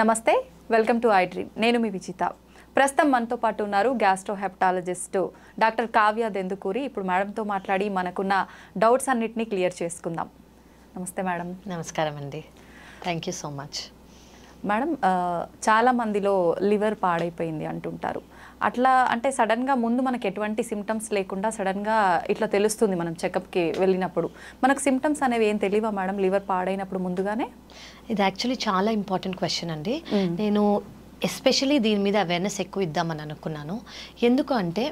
నమస్తే welcome to I dream నేను మీ విజిత ప్రస్తుతం మనతో పాటు ఉన్నారు gastro hepatologist doctor Kavya Dendukuri ఇప్పుడు మేడంతో మాట్లాడి మనకున్న డౌట్స్ అన్నింటినీ క్లియర్ చేసుకుందాం నమస్తే మేడం నమస్కారం అండి thank you so much madam చాలామందిలో లివర్ పాడైపోయింది అంటుంటారు అట్లా అంటే సడన్గా ముందు మనకు ఎటువంటి సిమ్టమ్స్ లేకుండా సడన్గా ఇట్లా తెలుస్తుంది మనం చెకప్కి వెళ్ళినప్పుడు మనకు సిమ్టమ్స్ అనేవి ఏం తెలియవా మేడం లివర్ పాడైనప్పుడు ముందుగానే ఇది యాక్చువల్లీ చాలా ఇంపార్టెంట్ క్వశ్చన్ అండి నేను ఎస్పెషలీ దీని మీద అవేర్నెస్ ఎక్కువ ఇద్దామని అనుకున్నాను ఎందుకు అంటే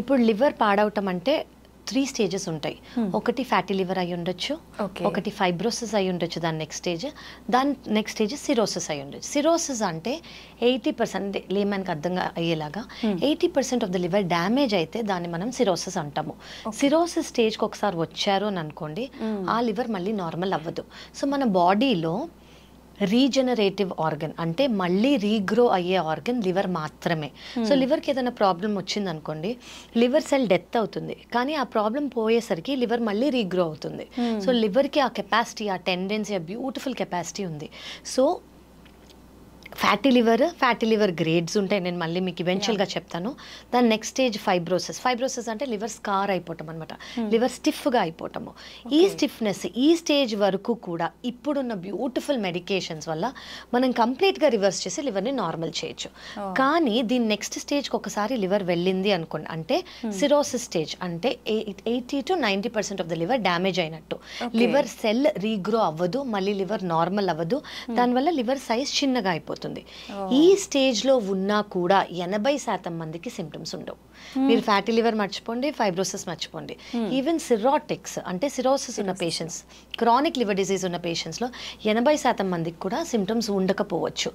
ఇప్పుడు లివర్ పాడవటం అంటే త్రీ స్టేజెస్ ఉంటాయి hmm. ఒకటి ఫ్యాటీ లివర్ అయి ఉండొచ్చు ఒకటి ఫైబ్రోసిస్ అయి ఉండొచ్చు దాని నెక్స్ట్ స్టేజ్ దాని నెక్స్ట్ స్టేజ్ సిరోసిస్ అయి ఉండొచ్చు సిరోసిస్ అంటే ఎయిటీ పర్సెంట్ లేమన్కి అర్థం అయ్యేలాగా eighty percent of the liver damage అయితే దాన్ని మనం సిరోసిస్ అంటాము సిరోసిస్ స్టేజ్కి ఒకసారి వచ్చారు అని అనుకోండి hmm. ఆ లివర్ మళ్ళీ నార్మల్ అవ్వదు సో మన బాడీలో రీజనరేటివ్ ఆర్గన్ అంటే మళ్ళీ రీగ్రో అయ్యే ఆర్గన్ లివర్ మాత్రమే hmm. సో లివర్కి ఏదైనా ప్రాబ్లం వచ్చింది అనుకోండి లివర్ సెల్ డెత్ అవుతుంది కానీ ఆ ప్రాబ్లం పోయేసరికి లివర్ మళ్ళీ రీగ్రో అవుతుంది hmm. సో లివర్కి ఆ కెపాసిటీ ఆ టెండెన్సీ ఆ బ్యూటిఫుల్ కెపాసిటీ ఉంది so fatty liver fatty liver grades ఉంటాయి నేను మళ్ళీ మీకు ఇవెన్చువల్గా చెప్తాను దాని నెక్స్ట్ స్టేజ్ ఫైబ్రోసెస్ ఫైబ్రోసెస్ అంటే లివర్ స్కార్ అయిపోవటం అనమాట లివర్ స్టిఫ్గా అయిపోవటము ఈ స్టిఫ్నెస్ ఈ స్టేజ్ వరకు కూడా ఇప్పుడున్న బ్యూటిఫుల్ మెడికేషన్స్ వల్ల మనం కంప్లీట్గా రివర్స్ చేసి లివర్ని నార్మల్ చేయొచ్చు oh. కానీ దీని నెక్స్ట్ స్టేజ్కి ఒకసారి లివర్ వెళ్ళింది అనుకోండి అంటే సిరోసిస్ hmm. స్టేజ్ అంటే eighty to ninety percent of the liver damage అయినట్టు లివర్ సెల్ రీగ్రో అవ్వదు మళ్ళీ లివర్ నార్మల్ అవ్వదు hmm. దానివల్ల లివర్ సైజ్ చిన్నగా అయిపోతుంది చెప్తుంది ఈ లో ఉన్నా కూడా ఎనభై శాతం మందికి సిమ్టమ్స్ ఉండవు hmm. మీరు ఫ్యాటీ లివర్ మర్చిపోండి ఫైబ్రోసిస్ మర్చిపోండి ఈవెన్ hmm. సిరాటిక్స్ అంటే సిరోసిస్ ఉన్న పేషెంట్స్ క్రానిక్ లివర్ డిసీజ్ ఉన్న పేషెంట్స్ లో ఎనభై శాతం మందికి కూడా సిమ్టమ్స్ ఉండకపోవచ్చు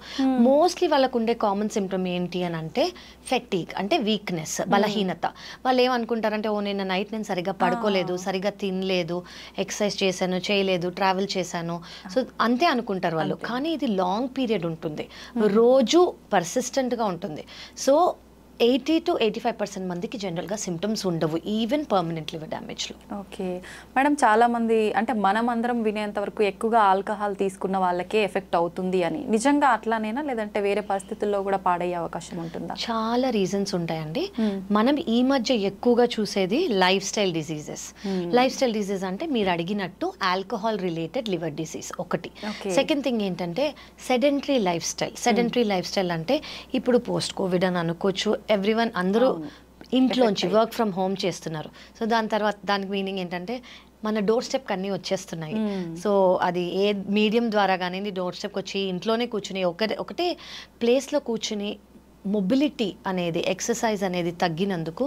మోస్ట్లీ వాళ్ళకు ఉండే కామన్ సిమ్టమ్ ఏంటి అని అంటే ఫెటీక్ అంటే వీక్నెస్ hmm. బలహీనత వాళ్ళు ఏమనుకుంటారంటే ఓ నిన్న నైట్ నేను సరిగ్గా పడుకోలేదు సరిగ్గా తినలేదు ఎక్సర్సైజ్ చేశాను చేయలేదు ట్రావెల్ చేశాను సో అంతే అనుకుంటారు వాళ్ళు కానీ ఇది లాంగ్ పీరియడ్ ఉంటుంది రోజు పర్సిస్టెంట్గా ఉంటుంది so eighty to eighty five percent మందికి జనరల్గా సిమ్టమ్స్ ఉండవు ఈవెన్ పర్మనెంట్ లివర్ డ్యామేజ్లో ఓకే మేడం చాలామంది అంటే మనం అందరం వినేంత వరకు ఎక్కువగా ఆల్కహాల్ తీసుకున్న వాళ్ళకే ఎఫెక్ట్ అవుతుంది అని నిజంగా అట్లానేనా లేదంటే వేరే పరిస్థితుల్లో కూడా పాడయ్యే అవకాశం ఉంటుందా చాలా రీజన్స్ ఉంటాయండి hmm. మనం ఈ మధ్య ఎక్కువగా చూసేది life style diseases life style disease అంటే మీరు అడిగినట్టు ఆల్కహాల్ రిలేటెడ్ లివర్ డిసీజ్ ఒకటి సెకండ్ థింగ్ ఏంటంటే sedentary life style sedentary life style అంటే ఇప్పుడు పోస్ట్ కోవిడ్ అని అనుకోవచ్చు ఎవ్రీవన్ అందరూ ఇంట్లోంచి వర్క్ ఫ్రమ్ హోమ్ చేస్తున్నారు సో దాని తర్వాత దానికి మీనింగ్ ఏంటంటే మన డోర్ స్టెప్ అన్నీ వచ్చేస్తున్నాయి సో hmm. అది ఏ మీడియం ద్వారా కానీ డోర్ స్టెప్ వచ్చి ఇంట్లోనే కూర్చుని ఒకటే ఒకటే ప్లేస్లో కూర్చుని మొబిలిటీ అనేది ఎక్సర్సైజ్ అనేది తగ్గినందుకు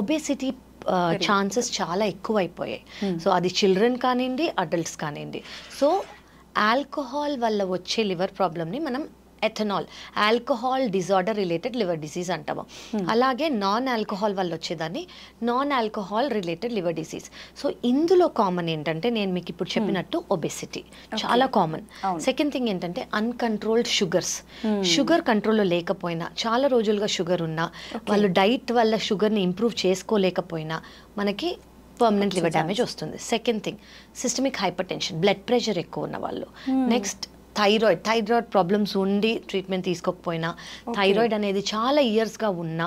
ఒబేసిటీ uh, ఛాన్సెస్ చాలా ఎక్కువైపోయాయి సో hmm. అది చిల్డ్రన్ కానివ్వండి అడల్ట్స్ కానివ్వండి సో ఆల్కహాల్ వల్ల వచ్చే లివర్ ప్రాబ్లమ్ని మనం ethanol alcohol disorder related liver disease అంటాము hmm. అలాగే నాన్ ఆల్కహాల్ వల్ల వచ్చేదాన్ని non alcohol related liver disease so ఇందులో కామన్ ఏంటంటే నేను మీకు ఇప్పుడు hmm. చెప్పినట్టు ఒబెసిటీ చాలా కామన్ సెకండ్ థింగ్ ఏంటంటే అన్కంట్రోల్డ్ షుగర్స్ hmm. షుగర్ కంట్రోల్లో లేకపోయినా చాలా రోజులుగా షుగర్ ఉన్నా వాళ్ళు డైట్ వల్ల షుగర్ని ఇంప్రూవ్ చేసుకోలేకపోయినా మనకి పర్మనెంట్ లివర్ డ్యామేజ్ వస్తుంది second thing systemic hypertension blood pressure ఎక్కువ ఉన్న వాళ్ళు నెక్స్ట్ థైరాయిడ్ థైరాయిడ్ ప్రాబ్లమ్స్ ఉండి ట్రీట్మెంట్ తీసుకోకపోయినా థైరాయిడ్ అనేది చాలా ఇయర్స్గా ఉన్న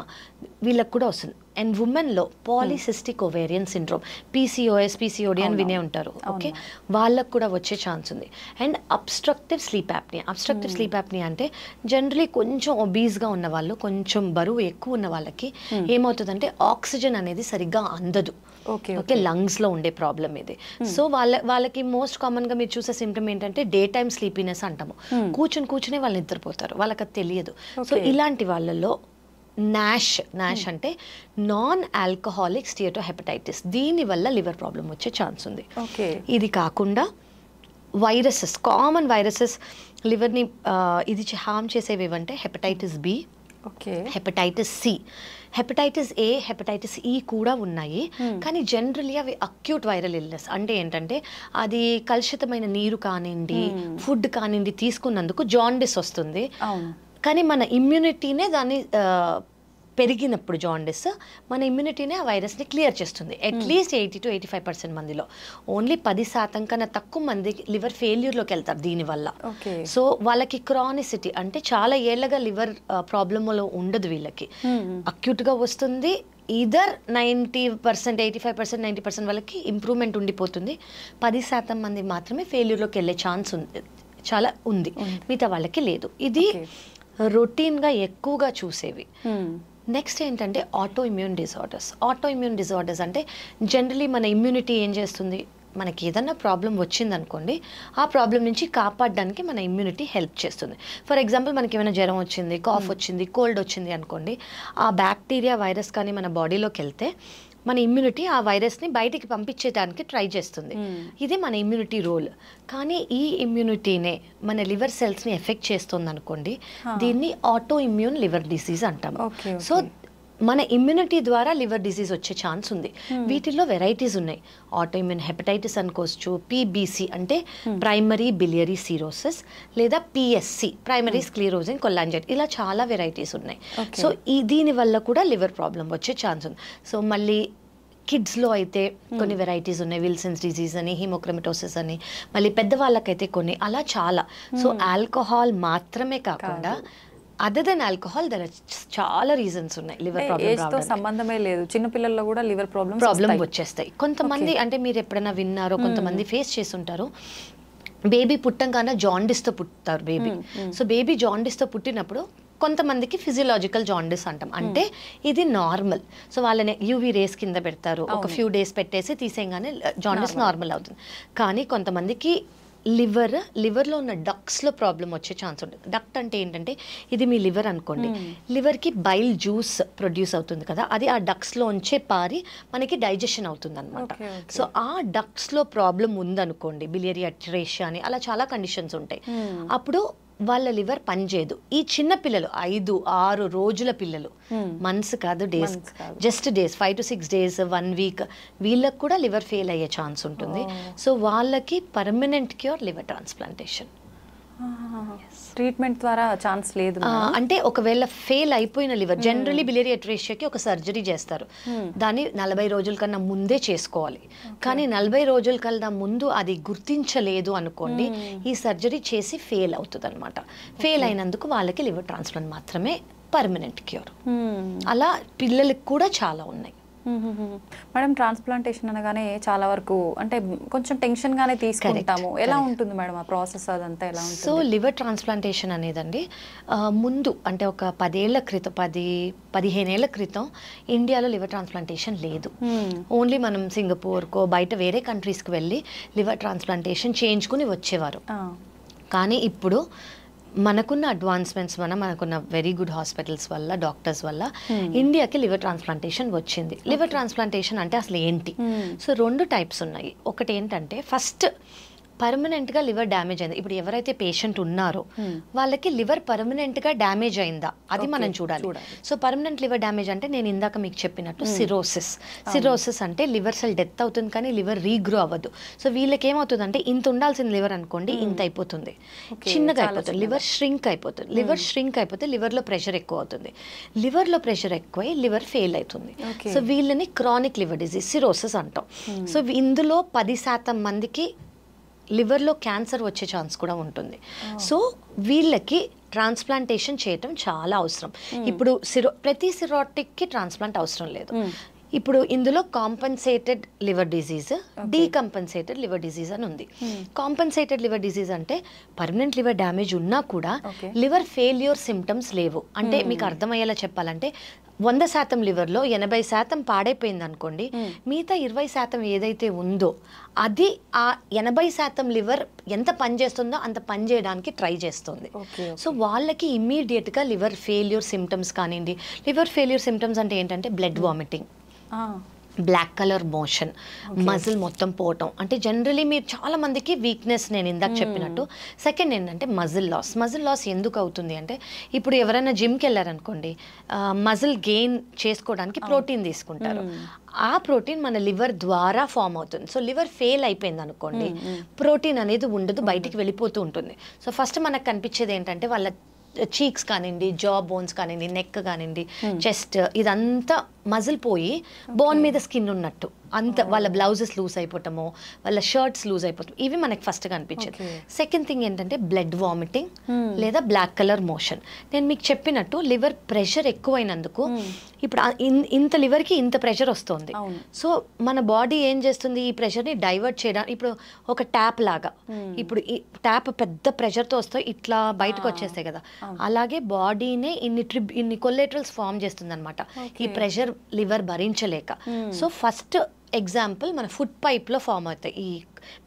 వీళ్ళకి కూడా వస్తుంది అండ్ ఉమెన్లో polycystic ovarian syndrome PCOS PCOD అని వినే ఉంటారు ఓకే వాళ్ళకు కూడా వచ్చే ఛాన్స్ ఉంది అండ్ అబ్స్ట్రక్టివ్ స్లీప్ యాప్ని అబ్స్ట్రక్టివ్ స్లీప్ యాప్ని అంటే జనరలీ కొంచెం ఒబీస్గా ఉన్న వాళ్ళు కొంచెం బరువు ఎక్కువ ఉన్న వాళ్ళకి hmm. ఏమవుతుందంటే ఆక్సిజన్ అనేది సరిగ్గా అందదు ఓకే ఓకే లంగ్స్లో ఉండే ప్రాబ్లం ఇది సో hmm. వాళ్ళ వాళ్ళకి మోస్ట్ కామన్గా మీరు చూసే సిమ్టమ్ ఏంటంటే డే టైమ్ స్లీపీనెస్ అంటాము hmm. కూర్చుని కూర్చునే వాళ్ళు నిద్రపోతారు వాళ్ళకి అది తెలియదు సో ఇలాంటి వాళ్ళలో నాష్ నాష్ hmm. అంటే నాన్ ఆల్కహాలిక్ స్టియటో హెపటైటిస్ దీనివల్ల లివర్ ప్రాబ్లం వచ్చే ఛాన్స్ ఉంది ఇది కాకుండా వైరసెస్ కామన్ వైరసెస్ లివర్ని ఇది హామ్ చేసేవి ఏవంటే hepatitis B okay hepatitis C hepatitis A hepatitis E కూడా ఉన్నాయి hmm. కానీ జనరల్లీ అవి అక్యూట్ వైరల్ ఇల్నెస్ అంటే ఏంటంటే అది కలుషితమైన నీరు కానివ్వండి ఫుడ్ hmm. కానివ్వండి తీసుకున్నందుకు జాండిస్ వస్తుంది కానీ మన ఇమ్యూనిటీనే దాన్ని పెరిగినప్పుడు జాండిస్ మన ఇమ్యూనిటీనే ఆ వైరస్ని క్లియర్ చేస్తుంది at least eighty to eighty five percent మందిలో ఓన్లీ పది శాతం కన్నా తక్కువ మంది లివర్ ఫెయిల్యూర్లోకి వెళ్తారు దీనివల్ల సో వాళ్ళకి క్రానిసిటీ అంటే చాలా ఏళ్ళగా లివర్ ప్రాబ్లంలో ఉండదు వీళ్ళకి అక్యూట్గా hmm. వస్తుంది either ninety percent eighty five percent ninety percent వాళ్ళకి ఇంప్రూవ్మెంట్ ఉండిపోతుంది పది శాతం మంది మాత్రమే ఫెయిల్యూర్లోకి వెళ్ళే ఛాన్స్ ఉంది చాలా ఉంది మిగతా వాళ్ళకి లేదు ఇది రొటీన్గా ఎక్కువగా చూసేవి నెక్స్ట్ ఏంటంటే autoimmune disorders autoimmune disorders అంటే జనరలీ మన ఇమ్యూనిటీ ఏం చేస్తుంది మనకి ఏదన్నా ప్రాబ్లం వచ్చిందనుకోండి ఆ ప్రాబ్లం నుంచి కాపాడడానికి మన ఇమ్యూనిటీ హెల్ప్ చేస్తుంది ఫర్ ఎగ్జాంపుల్ మనకి ఏమైనా జ్వరం వచ్చింది కాఫ్ వచ్చింది కోల్డ్ వచ్చింది అనుకోండి ఆ బ్యాక్టీరియా వైరస్ కానీ మన బాడీలోకి వెళ్తే మన ఇమ్యూనిటీ ఆ వైరస్ని బయటికి పంపించేదానికి ట్రై చేస్తుంది hmm. ఇది మన ఇమ్యూనిటీ రోల్ కానీ ఈ ఇమ్యూనిటీనే మన లివర్ సెల్స్ని ఎఫెక్ట్ చేస్తుంది అనుకోండి దీన్ని ఆటో ఇమ్యూన్ లివర్ డిసీజ్ అంటాం సో మన ఇమ్యూనిటీ ద్వారా లివర్ డిసీజ్ వచ్చే ఛాన్స్ ఉంది hmm. వీటిల్లో వెరైటీస్ ఉన్నాయి ఆటోఇమ్యూన్ హెపటైటిస్ అనుకోవచ్చు పీబీసీ అంటే ప్రైమరీ బిలియరీ సిరోసిస్ లేదా పిఎస్సి ప్రైమరీ స్క్లీరోజింగ్ కొల్లాంజెట్ ఇలా చాలా వెరైటీస్ ఉన్నాయి సో ఈ వల్ల కూడా లివర్ ప్రాబ్లం వచ్చే ఛాన్స్ ఉంది సో మళ్ళీ కిడ్స్లో అయితే hmm. కొన్ని వెరైటీస్ ఉన్నాయి విల్సన్స్ డిజీజ్ అని హిమోక్రమిటోసిస్ అని మళ్ళీ పెద్దవాళ్ళకైతే కొన్ని అలా చాలా సో ఆల్కహాల్ hmm. మాత్రమే కాకుండా అదర్ దెన్ ఆల్కహాల్ దర్ చాలా రీజన్స్ ఉన్నాయి లివర్ ప్రాబ్లమ్ సంబంధమే లేదు చిన్న పిల్లల్లో కూడా లివర్ ప్రాబ్లమ్ ప్రాబ్లమ్ వచ్చేస్తాయి కొంతమంది అంటే మీరు ఎప్పుడైనా విన్నారో hmm. కొంతమంది ఫేస్ చేస్తుంటారు బేబీ పుట్టంగానే జాండిస్తో పుట్టారు బేబీ సో బేబీ జాండిస్తో పుట్టినప్పుడు కొంతమందికి ఫిజియలాజికల్ జాండిస్ అంటాం hmm. అంటే ఇది నార్మల్ సో వాళ్ళని యూవీ రేస్ కింద పెడతారు ఒక ఫ్యూ డేస్ పెట్టేసి తీసేయగానే జాండిస్ నార్మల్ అవుతుంది కానీ కొంతమందికి లివర్ లివర్లో ఉన్న డక్స్లో ప్రాబ్లం వచ్చే ఛాన్స్ ఉంటుంది డక్ట్ అంటే ఏంటంటే ఇది మీ లివర్ అనుకోండి లివర్కి బైల్ జ్యూస్ ప్రొడ్యూస్ అవుతుంది కదా అది ఆ డక్స్లోంచే పారి మనకి డైజెషన్ అవుతుంది అనమాట సో ఆ డక్స్లో ప్రాబ్లం ఉందనుకోండి బిలియరి అట్రేషియా అని అలా చాలా కండిషన్స్ ఉంటాయి అప్పుడు వాళ్ళ లివర్ పనిచేయదు ఈ చిన్న పిల్లలు ఐదు ఆరు రోజుల పిల్లలు మంత్స్ కాదు days just days five to six days one week వీళ్ళకి కూడా లివర్ ఫెయిల్ అయ్యే ఛాన్స్ ఉంటుంది సో వాళ్ళకి permanent cure liver transplantation treatment ద్వారా ఛాన్స్ లేదు అంటే ఒకవేళ ఫెయిల్ అయిపోయిన లివర్ hmm. జనరలీ బిలియరీ అట్రేషియాకి ఒక సర్జరీ చేస్తారు hmm. దాన్ని నలభై రోజుల కన్నా ముందే చేసుకోవాలి కానీ నలభై రోజుల కన్నా ముందు అది గుర్తించలేదు అనుకోండి hmm. ఈ సర్జరీ చేసి ఫెయిల్ అవుతుంది అనమాట ఫెయిల్ అయినందుకు వాళ్ళకి లివర్ ట్రాన్స్ప్లాంట్ మాత్రమే పర్మనెంట్ క్యూర్ అలా పిల్లలకి కూడా చాలా ఉన్నాయి మేడం ట్రాన్స్ప్లాంటేషన్ అనగానే చాలా వరకు అంటే కొంచెం టెన్షన్ గానే తీసుకుంటాము ఎలా ఉంటుంది మేడం ఆ ప్రాసెస్ అదంతా ఎలా ఉంటుంది సో లివర్ ట్రాన్స్ప్లాంటేషన్ అనేదండి ముందు అంటే ఒక పదేళ్ల క్రితం పది పదిహేను ఏళ్ల క్రితం ఇండియాలో లివర్ ట్రాన్స్ప్లాంటేషన్ లేదు hmm. ఓన్లీ మనం సింగపూర్కో బయట వేరే కంట్రీస్కి వెళ్ళి లివర్ ట్రాన్స్ప్లాంటేషన్ చేయించుకుని వచ్చేవారు కానీ ఇప్పుడు మనకున్న అడ్వాన్స్మెంట్స్ వల్ల మనకున్న వెరీ గుడ్ హాస్పిటల్స్ వల్ల డాక్టర్స్ వల్ల hmm. ఇండియాకి లివర్ ట్రాన్స్ప్లాంటేషన్ వచ్చింది లివర్ ట్రాన్స్ప్లాంటేషన్ అంటే అసలు ఏంటి సో hmm. రెండు టైప్స్ ఉన్నాయి ఒకటి ఏంటంటే ఫస్ట్ పర్మనెంట్గా లివర్ డ్యామేజ్ అయింది ఇప్పుడు ఎవరైతే పేషెంట్ ఉన్నారో hmm. వాళ్ళకి లివర్ పర్మనెంట్ గా డ్యామేజ్ అయిందా అది మనం చూడాలి సో పర్మనెంట్ లివర్ డ్యామేజ్ అంటే నేను ఇందాక మీకు చెప్పినట్టు సిరోసిస్ hmm. సిరోసిస్ అంటే లివర్ సెల్ డెత్ అవుతుంది కానీ లివర్ రీగ్రో అవ్వదు సో వీళ్ళకి ఏమవుతుందంటే ఇంత ఉండాల్సిన లివర్ అనుకోండి hmm. ఇంత అయిపోతుంది చిన్నగా అయిపోతుంది లివర్ ష్రింక్ అయిపోతుంది లివర్ ష్రింక్ అయిపోతే లివర్ లో ప్రెషర్ ఎక్కువ అవుతుంది లివర్ లో ప్రెషర్ ఎక్కువై లివర్ ఫెయిల్ అవుతుంది సో వీళ్ళని క్రానిక్ లివర్ డిజీజ్ సిరోసిస్ అంటాం సో ఇందులో పది శాతం మందికి లివర్లో క్యాన్సర్ వచ్చే ఛాన్స్ కూడా ఉంటుంది సో వీళ్ళకి ట్రాన్స్ప్లాంటేషన్ చేయటం చాలా అవసరం ఇప్పుడు సిరో ప్రతి సిరోటిక్కి ట్రాన్స్ప్లాంట్ అవసరం లేదు ఇప్పుడు ఇందులో compensated liver disease decompensated liver disease అని ఉంది కాంపన్సేటెడ్ లివర్ డిజీజ్ అంటే పర్మనెంట్ లివర్ డ్యామేజ్ ఉన్నా కూడా లివర్ ఫెయిల్యూర్ సిమ్టమ్స్ లేవు అంటే మీకు అర్థమయ్యేలా చెప్పాలంటే వంద శాతం లివర్లో ఎనభై శాతం పాడైపోయింది అనుకోండి మిగతా ఇరవై శాతం ఏదైతే ఉందో అది ఆ ఎనభై శాతం లివర్ ఎంత పని చేస్తుందో అంత పని చేయడానికి ట్రై చేస్తుంది సో వాళ్ళకి ఇమ్మీడియట్గా లివర్ ఫెయిల్యూర్ సిమ్టమ్స్ కానివ్వండి లివర్ ఫెయిల్యూర్ సిమ్టమ్స్ అంటే ఏంటంటే blood vomiting black colour motion muscle మొత్తం పోవటం అంటే జనరలీ మీరు చాలా మందికి వీక్నెస్ నేను ఇందాక hmm. చెప్పినట్టు సెకండ్ ఏంటంటే మజిల్ లాస్ మజిల్ లాస్ ఎందుకు అవుతుంది అంటే ఇప్పుడు ఎవరైనా జిమ్కి వెళ్ళారనుకోండి మజిల్ గెయిన్ చేసుకోవడానికి ప్రోటీన్ తీసుకుంటారు hmm. ఆ ప్రోటీన్ మన లివర్ ద్వారా ఫామ్ అవుతుంది సో లివర్ ఫెయిల్ అయిపోయింది అనుకోండి ప్రోటీన్ hmm, అనేది ఉండదు బయటికి వెళ్ళిపోతూ ఉంటుంది సో ఫస్ట్ మనకు కనిపించేది ఏంటంటే వాళ్ళ చీక్స్ కానివ్వండి జా బోన్స్ కానివ్వండి నెక్ కానివ్వండి చెస్ట్ hmm. ఇదంతా మజిల్ పోయి బోన్ మీద స్కిన్ ఉన్నట్టు అంత వాళ్ళ బ్లౌజెస్ లూజ్ అయిపోవటము వాళ్ళ షర్ట్స్ లూజ్ అయిపోవటం ఇవి మనకి గా అనిపించేది సెకండ్ థింగ్ ఏంటంటే బ్లడ్ వామిటింగ్ hmm. లేదా బ్లాక్ కలర్ మోషన్ నేను మీకు చెప్పినట్టు లివర్ ప్రెషర్ ఎక్కువైనందుకు hmm. ఇప్పుడు ఇంత లివర్ కి ఇంత ప్రెషర్ వస్తుంది సో మన బాడీ ఏం చేస్తుంది ఈ ప్రెషర్ ని డైవర్ట్ చేయడానికి ఇప్పుడు ఒక ట్యాప్ లాగా hmm. ఇప్పుడు ఈ ట్యాప్ పెద్ద ప్రెషర్ తో వస్తే ఇట్లా బయటకు వచ్చేస్తాయి కదా అలాగే బాడీనే ఇన్ని ట్రిబ్ ఇన్ని కొలేటరల్స్ ఫామ్ చేస్తుంది అనమాట ఈ ప్రెషర్ లివర్ భరించలేక సో ఫస్ట్ ఎగ్జాంపుల్ మన ఫుడ్ పైప్లో ఫామ్ అవుతాయి ఈ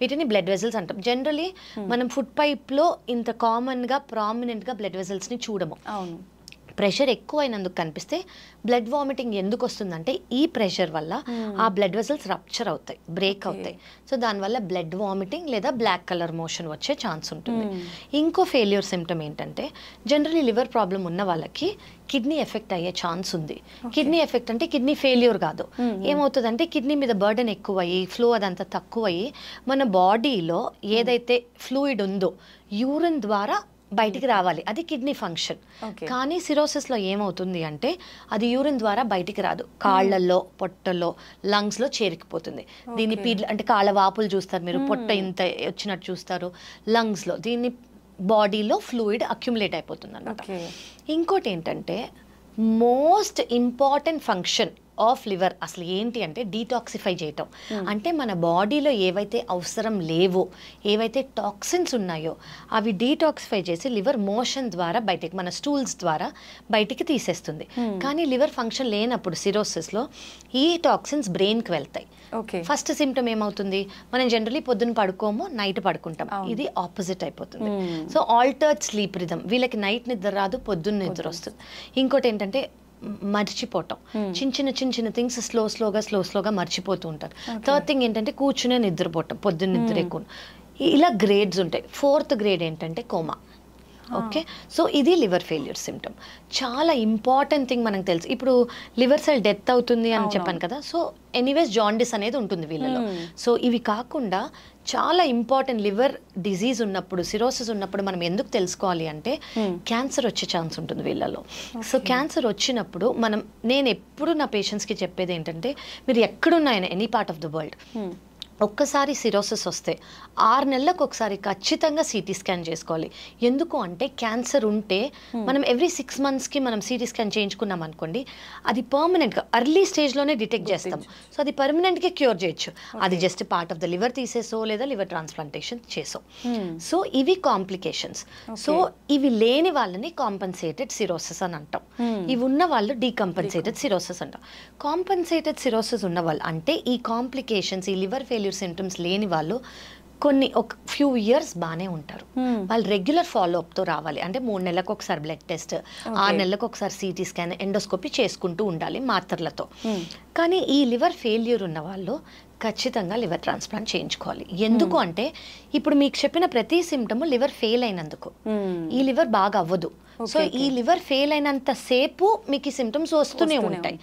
వీటిని బ్లడ్ వెజల్స్ అంటాం జనరలీ మనం ఫుడ్ పైప్లో ఇంత కామన్గా ప్రామినెంట్గా బ్లడ్ వెజల్స్ని చూడము అవును ప్రెషర్ ఎక్కువైనందుకు కనిపిస్తే బ్లడ్ వామిటింగ్ ఎందుకు వస్తుందంటే ఈ ప్రెషర్ వల్ల hmm. ఆ బ్లడ్ వెసల్స్ రప్చర్ అవుతాయి బ్రేక్ అవుతాయి సో దానివల్ల బ్లడ్ వామిటింగ్ లేదా బ్లాక్ కలర్ మోషన్ వచ్చే ఛాన్స్ ఉంటుంది hmm. ఇంకో ఫెయిల్యూర్ సిమ్టమ్ ఏంటంటే జనరలీ లివర్ ప్రాబ్లం ఉన్న వాళ్ళకి కిడ్నీ ఎఫెక్ట్ అయ్యే ఛాన్స్ ఉంది కిడ్నీ ఎఫెక్ట్ అంటే కిడ్నీ ఫెయిల్యూర్ కాదు hmm. ఏమవుతుందంటే కిడ్నీ మీద బర్డెన్ ఎక్కువయ్యి ఫ్లో అదంతా తక్కువయ్యి మన బాడీలో ఏదైతే ఫ్లూయిడ్ ఉందో యూరిన్ ద్వారా బయటికి రావాలి అది కిడ్నీ ఫంక్షన్ కానీ లో ఏమవుతుంది అంటే అది యూరిన్ ద్వారా బయటికి రాదు కాళ్లలో పొట్టలో లంగ్స్లో చేరికిపోతుంది దీన్ని పీడ్ అంటే కాళ్ళ వాపులు చూస్తారు మీరు పొట్ట ఇంత వచ్చినట్టు చూస్తారు లంగ్స్లో దీన్ని బాడీలో ఫ్లూయిడ్ అక్యుములేట్ అయిపోతుంది అనమాట ఇంకోటి ఏంటంటే most important function of liver అసలు ఏంటి అంటే డీటాక్సిఫై చేయటం hmm. అంటే మన బాడీలో ఏవైతే అవసరం లేవో ఏవైతే టాక్సిన్స్ ఉన్నాయో అవి డీటాక్సిఫై చేసి లివర్ మోషన్ ద్వారా బయటికి మన స్టూల్స్ ద్వారా బయటికి తీసేస్తుంది hmm. కానీ లివర్ ఫంక్షన్ లేనప్పుడు సిరోసిస్లో ఈ టాక్సిన్స్ బ్రెయిన్కి వెళ్తాయి ఫస్ట్ సిమ్టమ్ ఏమవుతుంది మనం జనరలీ పొద్దున పడుకోము నైట్ పడుకుంటాం ఇది ఆపోజిట్ అయిపోతుంది సో ఆల్టర్డ్ స్లీప్ రిధమ్ వీళ్ళకి నైట్ నిద్ర రాదు పొద్దున్న నిద్ర వస్తుంది ఇంకోటి ఏంటంటే మర్చిపోవటం hmm. చిన్న చిన్న చిన్న చిన్న థింగ్స్ స్లో స్లోగా స్లో స్లోగా మర్చిపోతూ ఉంటారు థర్డ్ థింగ్ ఏంటంటే కూర్చునే నిద్రపోవటం పొద్దున్న నిద్ర ఎక్కువ hmm. ఇలా గ్రేడ్స్ ఉంటాయి ఫోర్త్ గ్రేడ్ ఏంటంటే కోమా ఓకే సో ఇది లివర్ ఫెయిల్యూర్ సిమ్టమ్ చాలా ఇంపార్టెంట్ థింగ్ మనకు తెలుసు ఇప్పుడు లివర్ సెల్ డెత్ అవుతుంది అని చెప్పాను కదా సో ఎనీవేస్ జాండిస్ అనేది ఉంటుంది వీళ్ళలో సో hmm. ఇవి కాకుండా చాలా ఇంపార్టెంట్ లివర్ డిజీజ్ ఉన్నప్పుడు సిరోసిస్ ఉన్నప్పుడు మనం ఎందుకు తెలుసుకోవాలి అంటే hmm. క్యాన్సర్ వచ్చే ఛాన్స్ ఉంటుంది వీళ్ళలో సో క్యాన్సర్ వచ్చినప్పుడు మనం నేను ఎప్పుడు నా పేషెంట్స్కి చెప్పేది ఏంటంటే మీరు ఎక్కడున్నాయన any part of the world ఒక్కసారి సిరోసిస్ వస్తే ఆరు నెలలకు ఒకసారి ఖచ్చితంగా సిటీ స్కాన్ చేసుకోవాలి ఎందుకు అంటే క్యాన్సర్ ఉంటే hmm. మనం ఎవ్రీ సిక్స్ మంత్స్కి మనం సిటీ స్కాన్ చేయించుకున్నాం అనుకోండి అది పర్మనెంట్గా అర్లీ స్టేజ్లోనే డిటెక్ట్ చేస్తాం సో అది పర్మనెంట్గా క్యూర్ చేయొచ్చు అది just part of the liver తీసేసో లేదా లివర్ ట్రాన్స్ప్లాంటేషన్ చేసో hmm. సో ఇవి కాంప్లికేషన్స్ సో ఇవి లేని వాళ్ళని కాంపన్సేటెడ్ సిరోసిస్ అని అంటాం hmm. ఇవి ఉన్న వాళ్ళు డీకంపన్సేటెడ్ సిరోసిస్ అంటాం కాంపన్సేటెడ్ సిరోసిస్ ఉన్న వాళ్ళు అంటే ఈ కాంప్లికేషన్స్ ఈ లివర్ ఫెయిల్ మేజర్ సిమ్టమ్స్ లేని వాళ్ళు కొన్ని ఒక ఫ్యూ ఇయర్స్ బాగానే ఉంటారు hmm. వాళ్ళు రెగ్యులర్ ఫాలోఅప్తో రావాలి అంటే మూడు నెలలకు ఒకసారి బ్లడ్ టెస్ట్ ఆరు నెలలకు ఒకసారి సిటీ స్కాన్ ఎండోస్కోపీ చేసుకుంటూ ఉండాలి మాత్రలతో hmm. కానీ ఈ లివర్ ఫెయిల్యూర్ ఉన్న వాళ్ళు ఖచ్చితంగా లివర్ ట్రాన్స్ప్లాంట్ చేయించుకోవాలి ఎందుకు hmm. అంటే ఇప్పుడు మీకు చెప్పిన ప్రతి సిమ్టమ్ లివర్ ఫెయిల్ అయినందుకు hmm. ఈ లివర్ బాగా అవ్వదు సో ఈ లివర్ ఫెయిల్ అయినంత సేపు మీకు ఈ సిమ్టమ్స్ వస్తూనే ఉంటాయి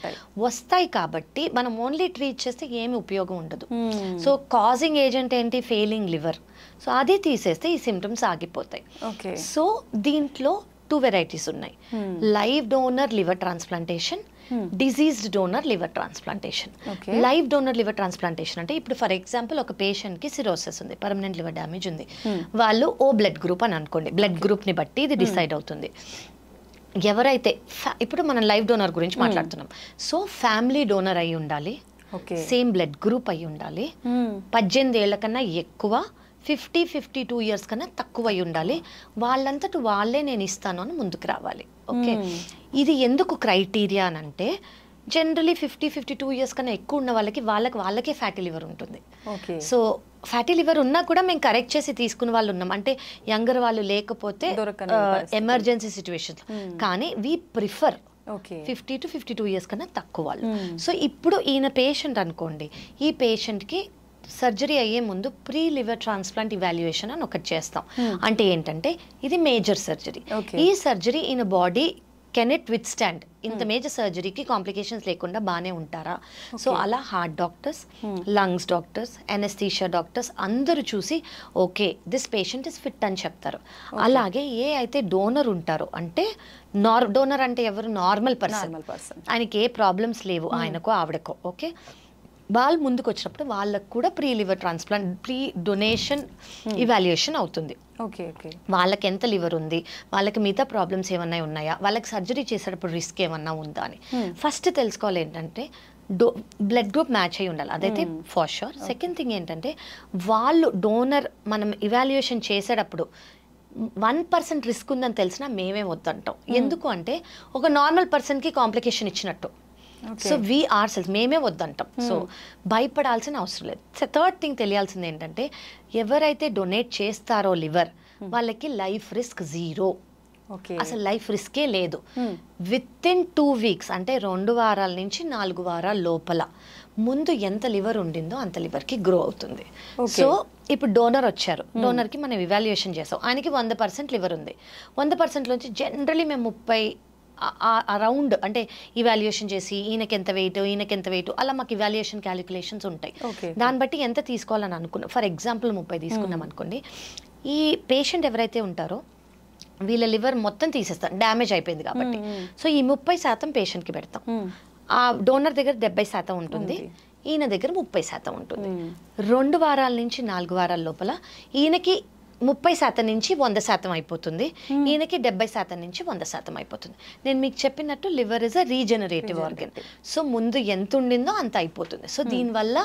వస్తాయి కాబట్టి మనం ఓన్లీ ట్రీట్ చేస్తే ఏమి ఉపయోగం ఉండదు సో కాజింగ్ ఏజెంట్ ఏంటి ఫెయిలింగ్ లివర్ సో అది తీసేస్తే ఈ సిమ్టమ్స్ ఆగిపోతాయి సో దీంట్లో టూ వెరైటీస్ ఉన్నాయి live donor liver transplantation Hmm. Diseased donor liver transplantation live donor liver transplantation అంటే ఇప్పుడు ఫర్ ఎగ్జాంపుల్ ఒక పేషెంట్ కి సిరోసెస్ ఉంది పర్మనెంట్ లివర్ డ్యామేజ్ ఉంది hmm. వాళ్ళు ఓ బ్లడ్ గ్రూప్ అని అనుకోండి బ్లడ్ గ్రూప్ ని బట్టి ఇది hmm. డిసైడ్ అవుతుంది ఎవరైతే ఇప్పుడు మనం లైవ్ డోనర్ గురించి మాట్లాడుతున్నాం సో ఫ్యామిలీ డోనర్ అయి ఉండాలి సేమ్ బ్లడ్ గ్రూప్ అయి ఉండాలి పద్దెనిమిది ఏళ్ళ కన్నా ఎక్కువ ఫిఫ్టీ ఫిఫ్టీ టూ ఇయర్స్ కన్నా తక్కువ ఉండాలి వాళ్ళంతటి వాళ్ళే నేను ఇస్తాను అని ముందుకు రావాలి ఓకే ఇది ఎందుకు క్రైటీరియా అని అంటే generally fifty fifty two years కన్నా ఎక్కువ ఉన్న వాళ్ళకి వాళ్ళకి వాళ్ళకే ఫ్యాటీ లివర్ ఉంటుంది సో ఫ్యాటీ లివర్ ఉన్నా కూడా మేము కరెక్ట్ చేసి తీసుకున్న వాళ్ళు ఉన్నాం అంటే యంగర్ వాళ్ళు లేకపోతే ఎమర్జెన్సీ సిచ్యువేషన్ కానీ we prefer fifty to fifty two years కన్నా తక్కువ వాళ్ళు సో ఇప్పుడు ఈయన పేషెంట్ అనుకోండి ఈ పేషెంట్కి సర్జరీ అయ్యే ముందు ప్రీ లివర్ ట్రాన్స్ప్లాంట్ ఇవాల్యుయేషన్ అని ఒకటి చేస్తాం hmm. అంటే ఏంటంటే ఇది మేజర్ సర్జరీ ఈ surgery in body can it withstand ఇంత మేజర్ సర్జరీకి కాంప్లికేషన్స్ లేకుండా బాగానే ఉంటారా సో అలా heart doctors lungs doctors anaesthesia doctors అందరూ చూసి okay this patient is fit అని చెప్తారు అలాగే ఏ అయితే డోనర్ ఉంటారో అంటే నార్ డోనర్ అంటే ఎవరు నార్మల్ పర్సన్ ఆయనకి ఏ ప్రాబ్లమ్స్ లేవు hmm. ఆయనకో ఆవిడకో ఓకే వాళ్ళు ముందుకు వచ్చినప్పుడు వాళ్ళకు కూడా pre liver transplant pre donation evaluation hmm. అవుతుంది ఓకే ఓకే వాళ్ళకి ఎంత లివర్ ఉంది వాళ్ళకి మిగతా ప్రాబ్లమ్స్ ఏమన్నా ఉన్నాయా వాళ్ళకి సర్జరీ చేసేటప్పుడు రిస్క్ ఏమన్నా ఉందా అని hmm. ఫస్ట్ తెలుసుకోవాలి ఏంటంటే డో బ్లడ్ గ్రూప్ మ్యాచ్ అయి ఉండాలి అదైతే ఫార్ షూర్ సెకండ్ థింగ్ ఏంటంటే వాళ్ళు డోనర్ మనం ఇవాల్యుయేషన్ చేసేటప్పుడు వన్ పర్సెంట్ రిస్క్ ఉందని తెలిసినా మేమే వద్దంటాం hmm. ఎందుకు అంటే ఒక నార్మల్ పర్సన్కి కాంప్లికేషన్ ఇచ్చినట్టు సో వీ ఆర్ సెల్స్ మేమే వద్దంటాం సో hmm. భయపడాల్సిన అవసరం లేదు థర్డ్ థింగ్ తెలియాల్సింది ఏంటంటే ఎవరైతే డొనేట్ చేస్తారో లివర్ hmm. వాళ్ళకి లైఫ్ రిస్క్ జీరో అసలు లైఫ్ రిస్కే లేదు విత్ ఇన్ టూ వీక్స్ అంటే రెండు వారాల నుంచి నాలుగు వారాల లోపల ముందు ఎంత లివర్ ఉండిందో అంత లివర్కి గ్రో అవుతుంది సో ఇప్పుడు డోనర్ వచ్చారు డోనర్కి hmm. మనం ఇవాల్యుయేషన్ చేస్తాం ఆయనకి వంద పర్సెంట్ లివర్ ఉంది వంద పర్సెంట్లోంచి జనరలీ మేము ముప్పై అరౌండ్ అంటే ఇవాల్యుయేషన్ చేసి ఈయనకి ఎంత వెయిట్ ఈయనకి ఎంత వెయిట్ అలా మాకు ఇవాల్యుయేషన్ క్యాలిక్యులేషన్స్ ఉంటాయి దాన్ని బట్టి ఎంత తీసుకోవాలని అనుకున్నాం ఫర్ ఎగ్జాంపుల్ ముప్పై తీసుకున్నాం hmm. అనుకోండి ఈ పేషెంట్ ఎవరైతే ఉంటారో వీళ్ళ లివర్ మొత్తం తీసేస్తాం డ్యామేజ్ అయిపోయింది కాబట్టి సో hmm, hmm. ఈ ముప్పై శాతం పేషెంట్కి పెడతాం ఆ డోనర్ దగ్గర డెబ్బై శాతం ఉంటుంది ఈయన దగ్గర ముప్పై శాతం ఉంటుంది రెండు వారాల నుంచి నాలుగు వారాల లోపల ఈయనకి ముప్పై శాతం నుంచి వంద శాతం అయిపోతుంది hmm. ఈయనకి డెబ్బై శాతం నుంచి వంద శాతం అయిపోతుంది నేను మీకు చెప్పినట్టు liver is a regenerative organ so ముందు ఎంత ఉండిందో అంత అయిపోతుంది సో hmm. దీనివల్ల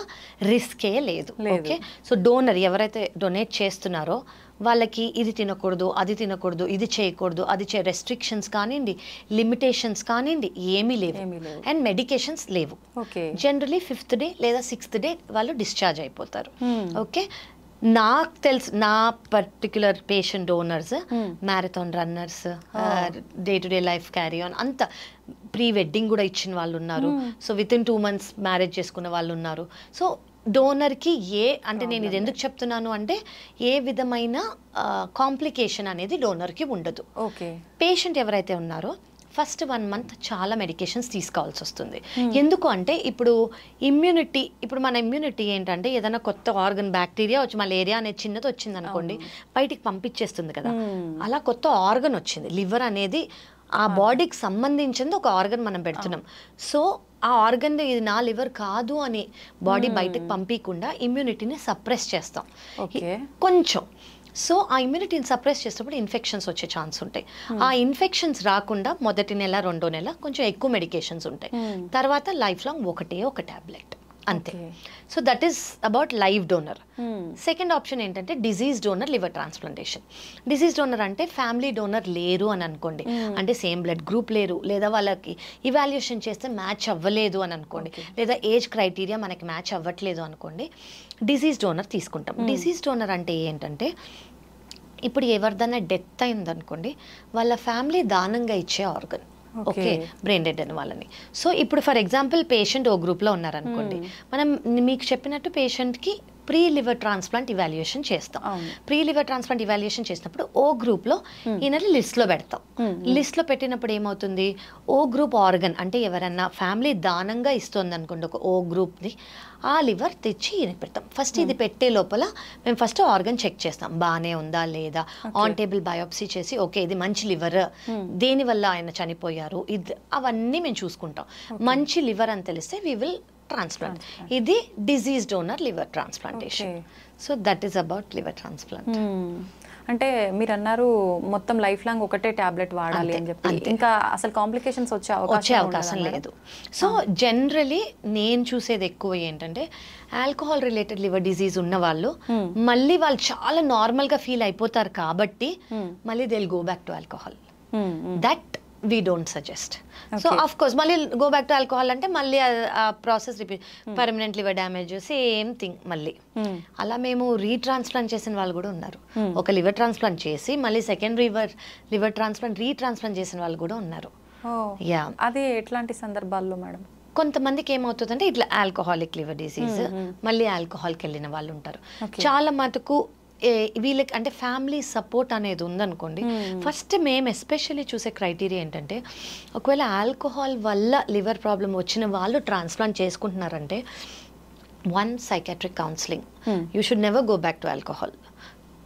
రిస్కే లేదు ఓకే సో డోనర్ ఎవరైతే డొనేట్ చేస్తున్నారో వాళ్ళకి ఇది తినకూడదు అది తినకూడదు ఇది చేయకూడదు అది చే రెస్ట్రిక్షన్స్ కానివ్వండి లిమిటేషన్స్ కానివ్వండి ఏమీ లేవు అండ్ మెడికేషన్స్ లేవు జనరలీ ఫిఫ్త్ డే లేదా సిక్స్త్ డే వాళ్ళు డిశ్చార్జ్ అయిపోతారు hmm. ఓకే నాకు తెలుసు నా particular patient owners marathon runners day to day life carry on అంత ప్రీ వెడ్డింగ్ కూడా ఇచ్చిన వాళ్ళు ఉన్నారు so within two months marriage చేసుకున్న వాళ్ళు ఉన్నారు సో డోనర్కి ఏ అంటే నేను ఇది ఎందుకు చెప్తున్నాను అంటే ఏ విధమైన కాంప్లికేషన్ అనేది డోనర్కి ఉండదు ఓకే పేషెంట్ ఎవరైతే ఉన్నారో ఫస్ట్ వన్ మంత్ చాలా మెడికేషన్స్ తీసుకోవాల్సి వస్తుంది hmm. ఎందుకు అంటే ఇప్పుడు ఇమ్యూనిటీ ఇప్పుడు మన ఇమ్యూనిటీ ఏంటంటే ఏదైనా కొత్త ఆర్గన్ బ్యాక్టీరియా వచ్చి మలేరియా అనేది చిన్నది వచ్చింది అనుకోండి బయటికి పంపించేస్తుంది కదా hmm. అలా కొత్త ఆర్గన్ వచ్చింది లివర్ అనేది ఆ బాడీకి సంబంధించింది ఒక ఆర్గన్ మనం పెడుతున్నాం సో ఆ ఆర్గన్ ఇది నా లివర్ కాదు అని బాడీ hmm. బయటకు పంపించకుండా ఇమ్యూనిటీని సప్రెస్ చేస్తాం కొంచెం సో ఆ ఇమ్యూనిటీని సప్రెస్ చేసినప్పుడు ఇన్ఫెక్షన్స్ వచ్చే ఛాన్స్ ఉంటాయి hmm. ఆ ఇన్ఫెక్షన్స్ రాకుండా మొదటి నెల రెండో నెల కొంచెం ఎక్కువ మెడికేషన్స్ ఉంటాయి hmm. తర్వాత లైఫ్ లాంగ్ ఒకటే ఒక ట్యాబ్లెట్ అంతే so that is about live donor second option ఏంటంటే disease donor liver transplantation disease donor అంటే ఫ్యామిలీ డోనర్ లేరు అని అనుకోండి hmm. అంటే సేమ్ బ్లడ్ గ్రూప్ లేరు లేదా వాళ్ళకి ఇవాల్యుయేషన్ చేస్తే మ్యాచ్ అవ్వలేదు అని అనుకోండి లేదా ఏజ్ క్రైటీరియా మనకి మ్యాచ్ అవ్వట్లేదు అనుకోండి డిజీజ్ డోనర్ తీసుకుంటాం డిజీజ్ hmm. డోనర్ అంటే ఏంటంటే ఇప్పుడు ఎవరిదైనా డెత్ అయిందనుకోండి వాళ్ళ ఫ్యామిలీ దానంగా ఇచ్చే ఆర్గన్ ఓకే బ్రెయిన్ డెడ్ అని వాళ్ళని సో ఇప్పుడు ఫర్ ఎగ్జాంపుల్ పేషెంట్ ఓ గ్రూప్లో ఉన్నారనుకోండి మనం మీకు చెప్పినట్టు పేషెంట్కి ప్రీ లివర్ ట్రాన్స్ప్లాంట్ ఇవాల్యుయేషన్ చేస్తాం ప్రీ లివర్ ట్రాన్స్ప్లాంట్ ఇవాల్యుయేషన్ చేసినప్పుడు ఓ గ్రూప్ లో ఈయనని లో పెడతాం లిస్ట్ లో పెట్టినప్పుడు ఏమవుతుంది ఓ గ్రూప్ ఆర్గన్ అంటే ఎవరన్నా ఫ్యామిలీ దానంగా ఇస్తుంది అనుకోండి ఒక ఓ ని ఆ లివర్ తెచ్చి ఈయన పెడతాం ఫస్ట్ ఇది పెట్టే లోపల మేము ఫస్ట్ ఆర్గన్ చెక్ చేస్తాం బాగానే ఉందా లేదా ఆన్ టేబుల్ బయోప్సీ చేసి ఓకే ఇది మంచి లివర్ దేనివల్ల ఆయన చనిపోయారు ఇది అవన్నీ మేము చూసుకుంటాం మంచి లివర్ అని తెలిస్తే వీ విల్ ట్రాన్స్ప్లాంట్ ఇది disease donor liver transplantation so that is about liver transplant అంటే మీరు అన్నారు మొత్తం లైఫ్ లాంగ్ ఒకటే టాబ్లెట్ వాడాలి అని చెప్పి ఇంకా అసలు కాంప్లికేషన్స్ వచ్చే వచ్చే అవకాశం లేదు సో జనరలీ నేను చూసేది ఎక్కువ ఏంటంటే ఆల్కహాల్ రిలేటెడ్ లివర్ డిజీజ్ ఉన్న వాళ్ళు hmm. మళ్ళీ వాళ్ళు చాలా నార్మల్గా ఫీల్ అయిపోతారు కాబట్టి hmm. మళ్ళీ they go back to alcohol that we don't suggest so of course మళ్ళీ గో బ్యాక్ టు ఆల్కహాల్ అంటే మళ్ళీ process repeat permanent liver damage same thing మళ్ళీ hmm. అలా మేము రీట్రాన్స్ప్లాంట్ చేసిన వాళ్ళు కూడా ఉన్నారు hmm. ఒక లివర్ ట్రాన్స్ప్లాంట్ చేసి మళ్ళీ second liver liver transplant retransplant చేసిన వాళ్ళు కూడా ఉన్నారు యా అది ఎట్లాంటి సందర్భాల్లో మేడం కొంతమందికి ఏమవుతుందంటే ఇట్లా ఆల్కహాలిక్ లివర్ డిసీజ్ మళ్ళీ ఆల్కహాల్కి వెళ్ళిన వాళ్ళు ఉంటారు చాలా మటుకు వీళ్ళకి అంటే ఫ్యామిలీ సపోర్ట్ అనేది ఉందనుకోండి hmm. ఫస్ట్ మేము ఎస్పెషల్లీ చూసే క్రైటీరియా ఏంటంటే ఒకవేళ ఆల్కహాల్ వల్ల లివర్ ప్రాబ్లం వచ్చిన వాళ్ళు ట్రాన్స్ప్లాంట్ చేసుకుంటున్నారంటే one psychiatric counselling you should never go back to alcohol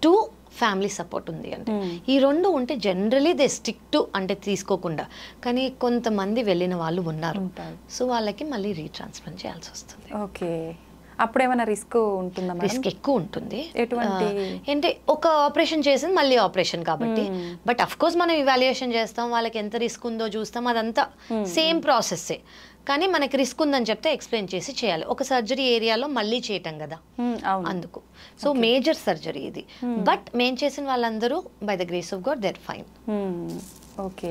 two family support ఉంది అంటే hmm. ఈ రెండు ఉంటే జనరలీ దే స్టిక్ టు అంటే తీసుకోకుండా కానీ కొంతమంది వెళ్ళిన వాళ్ళు ఉన్నారు సో వాళ్ళకి మళ్ళీ రీట్రాన్స్ప్లాంట్ చేయాల్సి వస్తుంది ఓకే అప్పుడు ఏమైనా రిస్క్ ఉంటుందా రిస్క్ ఎక్కువ ఉంటుంది ఎటువంటి అంటే ఒక ఆపరేషన్ చేసింది మళ్ళీ ఆపరేషన్ కాబట్టి బట్ అఫ్ కోర్స్ మనం ఇవాల్యుయేషన్ చేస్తాం వాళ్ళకి ఎంత రిస్క్ ఉందో చూస్తాం అదంతా సేమ్ ప్రాసెస్సే కానీ మనకి రిస్క్ ఉందని చెప్తే ఎక్స్ప్లెయిన్ చేసి చేయాలి ఒక సర్జరీ ఏరియాలో మళ్ళీ చేయటం కదా అందుకు సో మేజర్ సర్జరీ ఇది బట్ మేము చేసిన వాళ్ళందరూ by the grace of God they're fine okay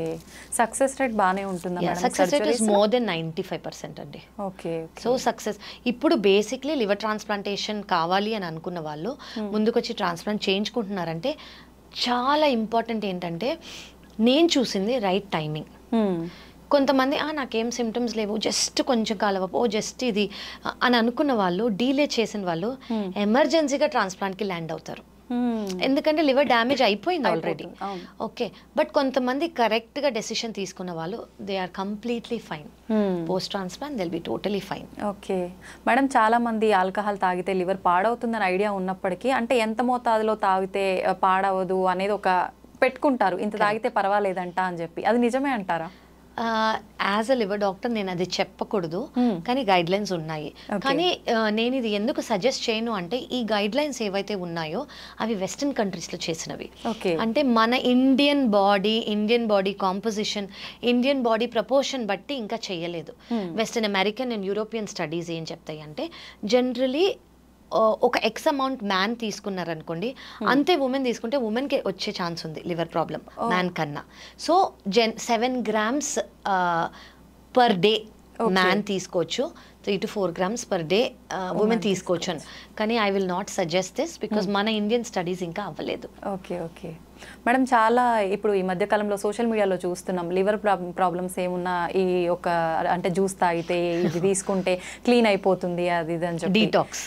success rate బాగానే ఉంటుందా success rate is more than ninety five percent అండి ఓకే సో సక్సెస్ ఇప్పుడు బేసిక్లీ లివర్ ట్రాన్స్ప్లాంటేషన్ కావాలి అని అనుకున్న వాళ్ళు hmm. ముందుకొచ్చి ట్రాన్స్ప్లాంట్ చేయించుకుంటున్నారంటే చాలా ఇంపార్టెంట్ ఏంటంటే నేను చూసింది రైట్ టైమింగ్ hmm. కొంతమంది నాకేం సిమ్టమ్స్ లేవు జస్ట్ కొంచెం కాలవపు ఓ జస్ట్ ఇది అని అనుకున్న వాళ్ళు డీలే చేసిన వాళ్ళు ఎమర్జెన్సీగా ట్రాన్స్ప్లాంట్కి ల్యాండ్ అవుతారు Hmm. ఎందుకంటే లివర్ డ్యామేజ్ అయిపోయింది ఆల్రెడీ ఓకే బట్ కొంతమంది కరెక్ట్గా డెసిషన్ తీసుకున్న వాళ్ళు they are completely fine post transplant they'll be totally fine okay madam చాలా మంది ఆల్కహాల్ తాగితే లివర్ పాడవుతుందని ఐడియా ఉన్నప్పటికీ అంటే ఎంత మోతాదులో తాగితే పాడవదు అనేది ఒక పెట్టుకుంటారు ఇంత తాగితే పర్వాలేదంట అని చెప్పి అది నిజమే అంటారా యాజ్ అ లివర్ డాక్టర్ నేను అది చెప్పకూడదు hmm. కానీ గైడ్ లైన్స్ ఉన్నాయి కానీ నేను ఇది ఎందుకు సజెస్ట్ చేయను అంటే ఈ గైడ్ లైన్స్ ఏవైతే ఉన్నాయో అవి వెస్ట్రన్ కంట్రీస్లో చేసినవి అంటే మన Indian body Indian body composition Indian body proportion బట్టి ఇంకా చేయలేదు western American and European studies ఏం చెప్తాయి అంటే జనరలీ ఒక ఎక్స్ అమౌంట్ మ్యాన్ తీసుకున్నారనుకోండి hmm. అంతే ఉమెన్ తీసుకుంటే ఉమెన్కి వచ్చే ఛాన్స్ ఉంది లివర్ ప్రాబ్లం మ్యాన్ కన్నా so ten seven grams per day man తీసుకోవచ్చు three to four grams per day women తీసుకోవచ్చు కానీ I will not suggest this because మన ఇండియన్ స్టడీస్ ఇంకా అవ్వలేదు ఓకే ఓకే మేడం చాలా ఇప్పుడు ఈ మధ్య కాలంలో సోషల్ మీడియాలో చూస్తున్నాం లివర్ ప్రాబ్లమ్స్ ఏమున్నా ఈ ఒక అంటే జ్యూస్ తాగితే ఇది తీసుకుంటే క్లీన్ అయిపోతుంది అది ఇది అని చెప్పి డీటాక్స్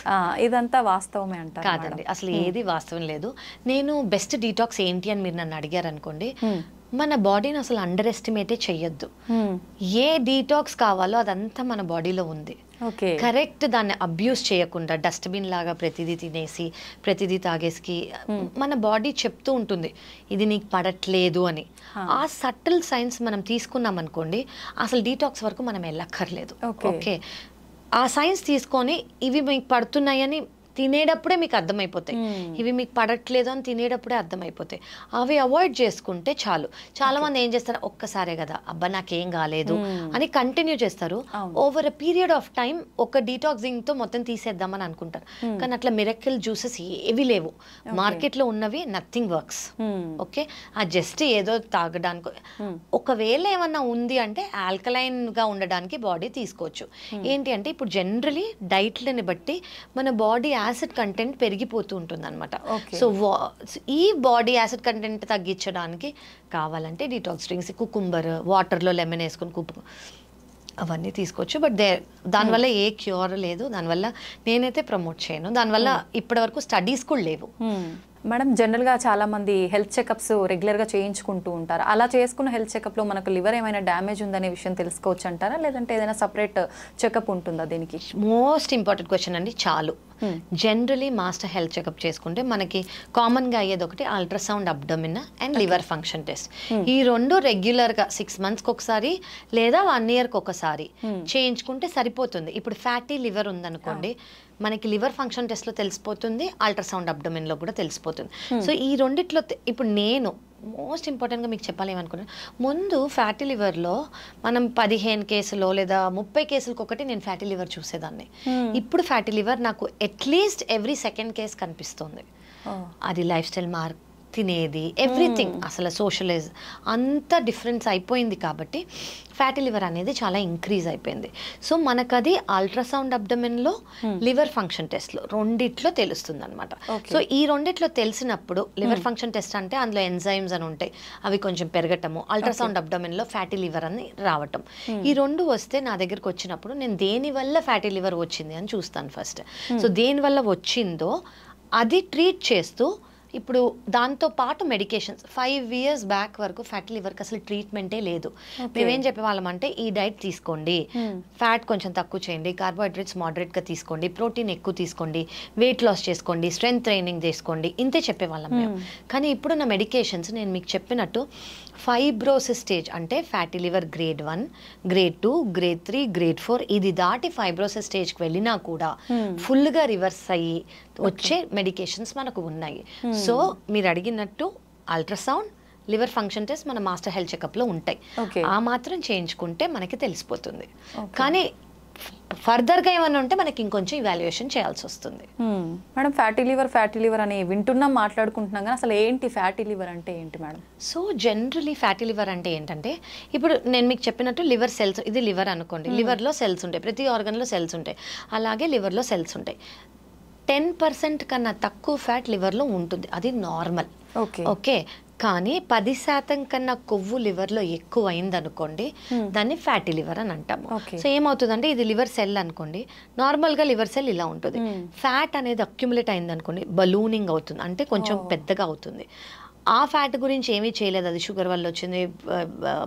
ఇదంతా వాస్తవమే అంట కాదండి అసలు hmm. ఏది వాస్తవం లేదు నేను బెస్ట్ డీటాక్స్ ఏంటి అని మీరు నన్ను అడిగారు అనుకోండి hmm. మన బాడీని అసలు అండర్ ఎస్టిమేటే చెయ్యొద్దు hmm. ఏ డీటాక్స్ కావాలో అదంతా మన బాడీలో ఉంది కరెక్ట్ దాన్ని అబ్యూస్ చేయకుండా డస్ట్బిన్ లాగా ప్రతిదీ తినేసి ప్రతిదీ తాగేసి మన బాడీ చెప్తూ ఉంటుంది ఇది నీకు పడట్లేదు అని ఆ సటిల్ సైన్స్ మనం తీసుకున్నాం అనుకోండి అసలు డీటాక్స్ వరకు మనం వెళ్ళక్కర్లేదు ఓకే ఆ సైన్స్ తీసుకొని ఇవి మీకు పడుతున్నాయని తినేటప్పుడే మీకు అర్థమైపోతాయి hmm. ఇవి మీకు పడట్లేదు అని తినేటప్పుడే అర్థమైపోతాయి అవి అవాయిడ్ చేసుకుంటే చాలు చాలా మంది ఏం చేస్తారు ఒక్కసారే కదా అబ్బా నాకేం కాలేదు hmm. అని కంటిన్యూ చేస్తారు over a period of time ఒక డీటాక్సింగ్ తో మొత్తం తీసేద్దామని అనుకుంటారు hmm. కానీ అట్లా మిరకిల్ జ్యూసెస్ ఏవి లేవు మార్కెట్ లో ఉన్నవి నథింగ్ వర్క్స్ ఓకే ఆ జస్ట్ ఏదో తాగడానికి ఒకవేళ ఏమన్నా ఉంది అంటే ఆల్కలైన్ గా ఉండడానికి బాడీ తీసుకోవచ్చు ఏంటి అంటే ఇప్పుడు జనరలీ డైట్లని బట్టి మన బాడీ యాసిడ్ కంటెంట్ పెరిగిపోతూ ఉంటుంది అనమాట సో ఈ బాడీ యాసిడ్ కంటెంట్ తగ్గించడానికి కావాలంటే డీటాక్స్ డ్రింక్స్ కుకుంబర్ వాటర్లో లెమన్ వేసుకొని కుప్పు అవన్నీ తీసుకోవచ్చు బట్ దే దానివల్ల ఏ క్యూర్ లేదు దానివల్ల నేనైతే ప్రమోట్ చేయను దానివల్ల hmm. ఇప్పటి వరకు స్టడీస్ కూడా లేవు hmm. మేడం జనరల్గా చాలామంది హెల్త్ చెకప్స్ రెగ్యులర్గా చేయించుకుంటూ ఉంటారు అలా చేసుకున్న హెల్త్ చెకప్లో మనకు లివర్ ఏమైనా డ్యామేజ్ ఉందనే విషయం తెలుసుకోవచ్చు అంటారా లేదంటే ఏదైనా సపరేట్ చెకప్ ఉంటుందా దీనికి మోస్ట్ ఇంపార్టెంట్ క్వశ్చన్ అండి చాలు జనరలీ మాస్టర్ హెల్త్ చెకప్ చేసుకుంటే మనకి కామన్గా అయ్యేది ఒకటి ultrasound abdomen and liver function test ఈ రెండు రెగ్యులర్గా సిక్స్ మంత్స్కి ఒకసారి లేదా వన్ ఇయర్కి ఒకసారి hmm. చేయించుకుంటే సరిపోతుంది ఇప్పుడు ఫ్యాటీ లివర్ ఉందనుకోండి ah. మనకి లివర్ ఫంక్షన్ టెస్ట్లో తెలిసిపోతుంది అల్ట్రాసౌండ్ అబ్డమిన్లో కూడా తెలిసిపోతుంది hmm. సో ఈ రెండిట్లో ఇప్పుడు నేను మోస్ట్ ఇంపార్టెంట్గా మీకు చెప్పాలి ఏమనుకున్నాను ముందు ఫ్యాటీ లివర్లో మనం పదిహేను కేసులో లేదా ముప్పై కేసులకు ఒకటి నేను ఫ్యాటీ లివర్ చూసేదాన్ని hmm. ఇప్పుడు ఫ్యాటీ లివర్ నాకు అట్లీస్ట్ ఎవ్రీ సెకండ్ కేస్ కనిపిస్తుంది అది లైఫ్ స్టైల్ మార్క్ తినేది ఎవ్రీథింగ్ hmm. అసలు సోషలైజ్ అంత డిఫరెన్స్ అయిపోయింది కాబట్టి ఫ్యాటీ లివర్ అనేది చాలా ఇంక్రీజ్ అయిపోయింది సో మనకు అది అల్ట్రాసౌండ్ అబ్డమిన్లో లివర్ ఫంక్షన్ టెస్ట్లో రెండిట్లో తెలుస్తుంది అనమాట సో ఈ రెండిట్లో తెలిసినప్పుడు లివర్ ఫంక్షన్ టెస్ట్ అంటే అందులో ఎంజైమ్స్ అని ఉంటాయి అవి కొంచెం పెరగటము అల్ట్రాసౌండ్ అబ్డమిన్లో ఫ్యాటీ లివర్ అని రావటం ఈ రెండు వస్తే నా దగ్గరకు వచ్చినప్పుడు నేను దేని వల్ల ఫ్యాటీ లివర్ వచ్చింది అని చూస్తాను ఫస్ట్ సో దేనివల్ల వచ్చిందో అది ట్రీట్ చేస్తూ ఇప్పుడు దాంతో పాటు మెడికేషన్స్ ఫైవ్ ఇయర్స్ బ్యాక్ వరకు ఫ్యాట్ లివర్కి అసలు ట్రీట్మెంటే లేదు మేమేం చెప్పేవాళ్ళం అంటే ఈ డైట్ తీసుకోండి ఫ్యాట్ hmm. కొంచెం తక్కువ చేయండి కార్బోహైడ్రేట్స్ మోడరేట్గా తీసుకోండి ప్రోటీన్ ఎక్కువ తీసుకోండి వెయిట్ లాస్ చేసుకోండి స్ట్రెంగ్త్ ట్రైనింగ్ చేసుకోండి ఇంతే చెప్పేవాళ్ళం మేము hmm. కానీ ఇప్పుడున్న మెడికేషన్స్ నేను మీకు చెప్పినట్టు ఫైబ్రోసిస్ స్టేజ్ అంటే fatty liver grade one grade two grade three grade four ఇది దాటి ఫైబ్రోసిస్ స్టేజ్కి వెళ్ళినా కూడా ఫుల్గా hmm. రివర్స్ అయ్యి వచ్చే మెడికేషన్స్ మనకు ఉన్నాయి సో మీరు అడిగినట్టు అల్ట్రాసౌండ్ లివర్ ఫంక్షన్ టెస్ట్ మన మాస్టర్ హెల్త్ చెకప్లో ఉంటాయి ఆ మాత్రం చేయించుకుంటే మనకి తెలిసిపోతుంది కానీ ఫర్దర్గా ఏమైనా ఉంటే మనకి ఇంకొంచెం ఇవాల్యుయేషన్ చేయాల్సి వస్తుంది madam fatty liver fatty liver అని వింటున్నాం మాట్లాడుకుంటున్నాం కానీ అసలు ఏంటి ఫ్యాటీ లివర్ అంటే ఏంటి madam so generally fatty liver అంటే ఏంటంటే ఇప్పుడు నేను మీకు చెప్పినట్టు లివర్ సెల్స్ ఇది లివర్ అనుకోండి లివర్లో hmm. సెల్స్ ఉంటాయి ప్రతి ఆర్గన్లో సెల్స్ ఉంటాయి అలాగే లివర్లో సెల్స్ ఉంటాయి టెన్ పర్సెంట్ కన్నా తక్కువ ఫ్యాట్ లివర్లో ఉంటుంది అది నార్మల్ ఓకే ఓకే కానీ పది శాతం కన్నా కొవ్వు లివర్లో ఎక్కువ అయిందనుకోండి hmm. దాన్ని ఫ్యాటీ లివర్ అని అంటాము సో ఏమవుతుందంటే ఇది లివర్ సెల్ అనుకోండి నార్మల్గా లివర్ సెల్ ఇలా ఉంటుంది hmm. ఫ్యాట్ అనేది అక్యుములేట్ అయిందనుకోండి బలూనింగ్ అవుతుంది అంటే కొంచెం పెద్దగా అవుతుంది ఆ ఫ్యాట్ గురించి ఏమీ చేయలేదు అది షుగర్ వల్ల వచ్చింది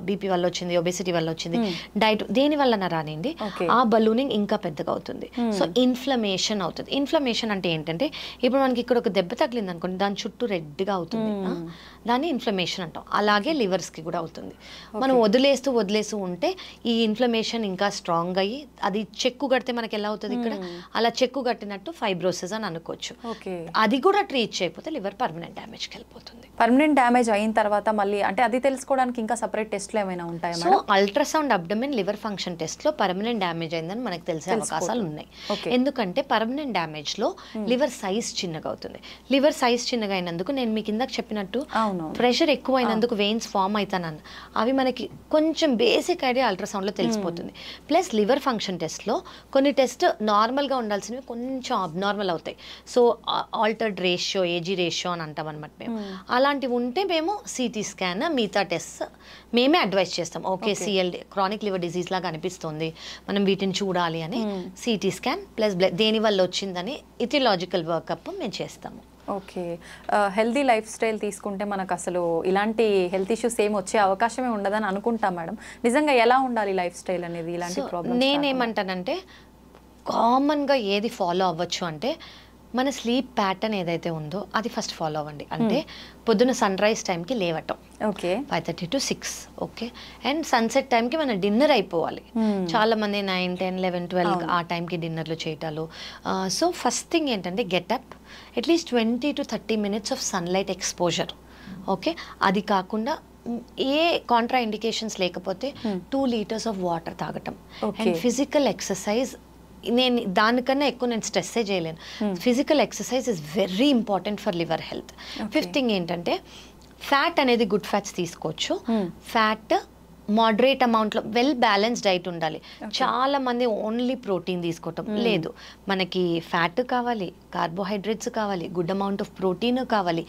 బీపీ వల్ల వచ్చింది ఒబెసిటీ వల్ల వచ్చింది hmm. డైట్ దేని వల్ల రానిండి ఆ బలూనింగ్ ఇంకా పెద్దగా అవుతుంది hmm. సో ఇన్ఫ్లమేషన్ అవుతుంది ఇన్ఫ్లమేషన్ అంటే ఏంటంటే ఇప్పుడు మనకి ఇక్కడ ఒక దెబ్బ తగిలింది అనుకోండి దాని చుట్టూ రెడ్గా అవుతుంది hmm. దాన్ని ఇన్ఫ్లమేషన్ అంటాం అలాగే లివర్స్ కి కూడా అవుతుంది మనం వదిలేస్తూ వదిలేస్తూ ఉంటే ఈ ఇన్ఫ్లమేషన్ ఇంకా స్ట్రాంగ్ అయ్యి అది చెక్కు కడితే మనకి ఎలా అవుతుంది ఇక్కడ అలా చెక్కు కట్టినట్టు ఫైబ్రోసిస్ అని అనుకోవచ్చు అది కూడా ట్రీట్ చేయకపోతే లివర్ పర్మనెంట్ డ్యామేజ్కి వెళ్ళిపోతుంది పర్మనెంట్ డ్యామేజ్ అయిన తర్వాత మళ్ళీ అంటే అది తెలుసుకోవడానికి ఇంకా సపరేట్ టెస్ట్లు ఏమైనా ఉంటాయా so ultrasound abdomen liver function test లో పర్మనెంట్ డ్యామేజ్ అయిందని మనకు తెలిసే అవకాశాలు ఉన్నాయి ఎందుకంటే పర్మనెంట్ డ్యామేజ్ లో లివర్ సైజ్ చిన్నగా అవుతుంది లివర్ సైజ్ చిన్నగా అయినందుకు నేను మీ ఇందాక చెప్పినట్టు ప్రెషర్ ఎక్కువ అయినందుకు వెయిన్స్ ఫామ్ అవుతానని అవి మనకి కొంచెం బేసిక్ ఐడియా లో తెలిసిపోతుంది ప్లస్ లివర్ ఫంక్షన్ టెస్ట్ లో కొన్ని టెస్ట్ నార్మల్ గా ఉండాల్సినవి కొంచెం అబ్నార్మల్ అవుతాయి so altered ratio AG ratio అని అంటాం అనమాట మేము అలాంటి ఇలాంటివి ఉంటే మేము సిటీ స్కాన్ మిగతా టెస్ట్ మేమే అడ్వైస్ చేస్తాం okay CLD chronic liver disease లాగా అనిపిస్తుంది మనం వీటిని చూడాలి అని సిటీ స్కాన్ ప్లస్ దేని వల్ల వచ్చిందని ఇథిలాజికల్ వర్కప్ మేము చేస్తాము ఓకే హెల్దీ లైఫ్ స్టైల్ తీసుకుంటే మనకు అసలు ఇలాంటి హెల్త్ ఇష్యూస్ ఏం వచ్చే అవకాశమే ఉండదని అనుకుంటాం మేడం నిజంగా ఎలా ఉండాలి లైఫ్ స్టైల్ అనేది ఇలాంటి ప్రాబ్లమ్ నేనేమంటానంటే కామన్గా ఏది ఫాలో అవ్వచ్చు అంటే మన స్లీప్ ప్యాటర్న్ ఏదైతే ఉందో అది ఫస్ట్ ఫాలో అవ్వండి అంటే పొద్దున సన్ రైజ్ టైంకి లేవటం okay five thirty to six okay and sunset టైంకి మన డిన్నర్ అయిపోవాలి చాలా మంది నైన్ టెన్ లెవెన్ ట్వెల్వ్ ఆ టైంకి డిన్నర్లు చేయటాలు సో ఫస్ట్ థింగ్ ఏంటంటే get up at least twenty to thirty minutes of sunlight exposure okay అది కాకుండా ఏ కాంట్రా ఇండికేషన్స్ లేకపోతే టూ లీటర్స్ ఆఫ్ వాటర్ తాగటం అండ్ ఫిజికల్ ఎక్సర్సైజ్ నేను దానికన్నా ఎక్కువ నేను స్ట్రెస్సే చేయలేను physical exercise is very important for liver health fifth thing ఏంటంటే ఫ్యాట్ అనేది గుడ్ ఫ్యాట్స్ తీసుకోవచ్చు ఫ్యాట్ మోడరేట్ అమౌంట్లో వెల్ బ్యాలెన్స్డ్ డైట్ ఉండాలి చాలా మంది ఓన్లీ ప్రోటీన్ తీసుకోవటం hmm. లేదు మనకి ఫ్యాట్ కావాలి కార్బోహైడ్రేట్స్ కావాలి గుడ్ అమౌంట్ ఆఫ్ ప్రోటీన్ కావాలి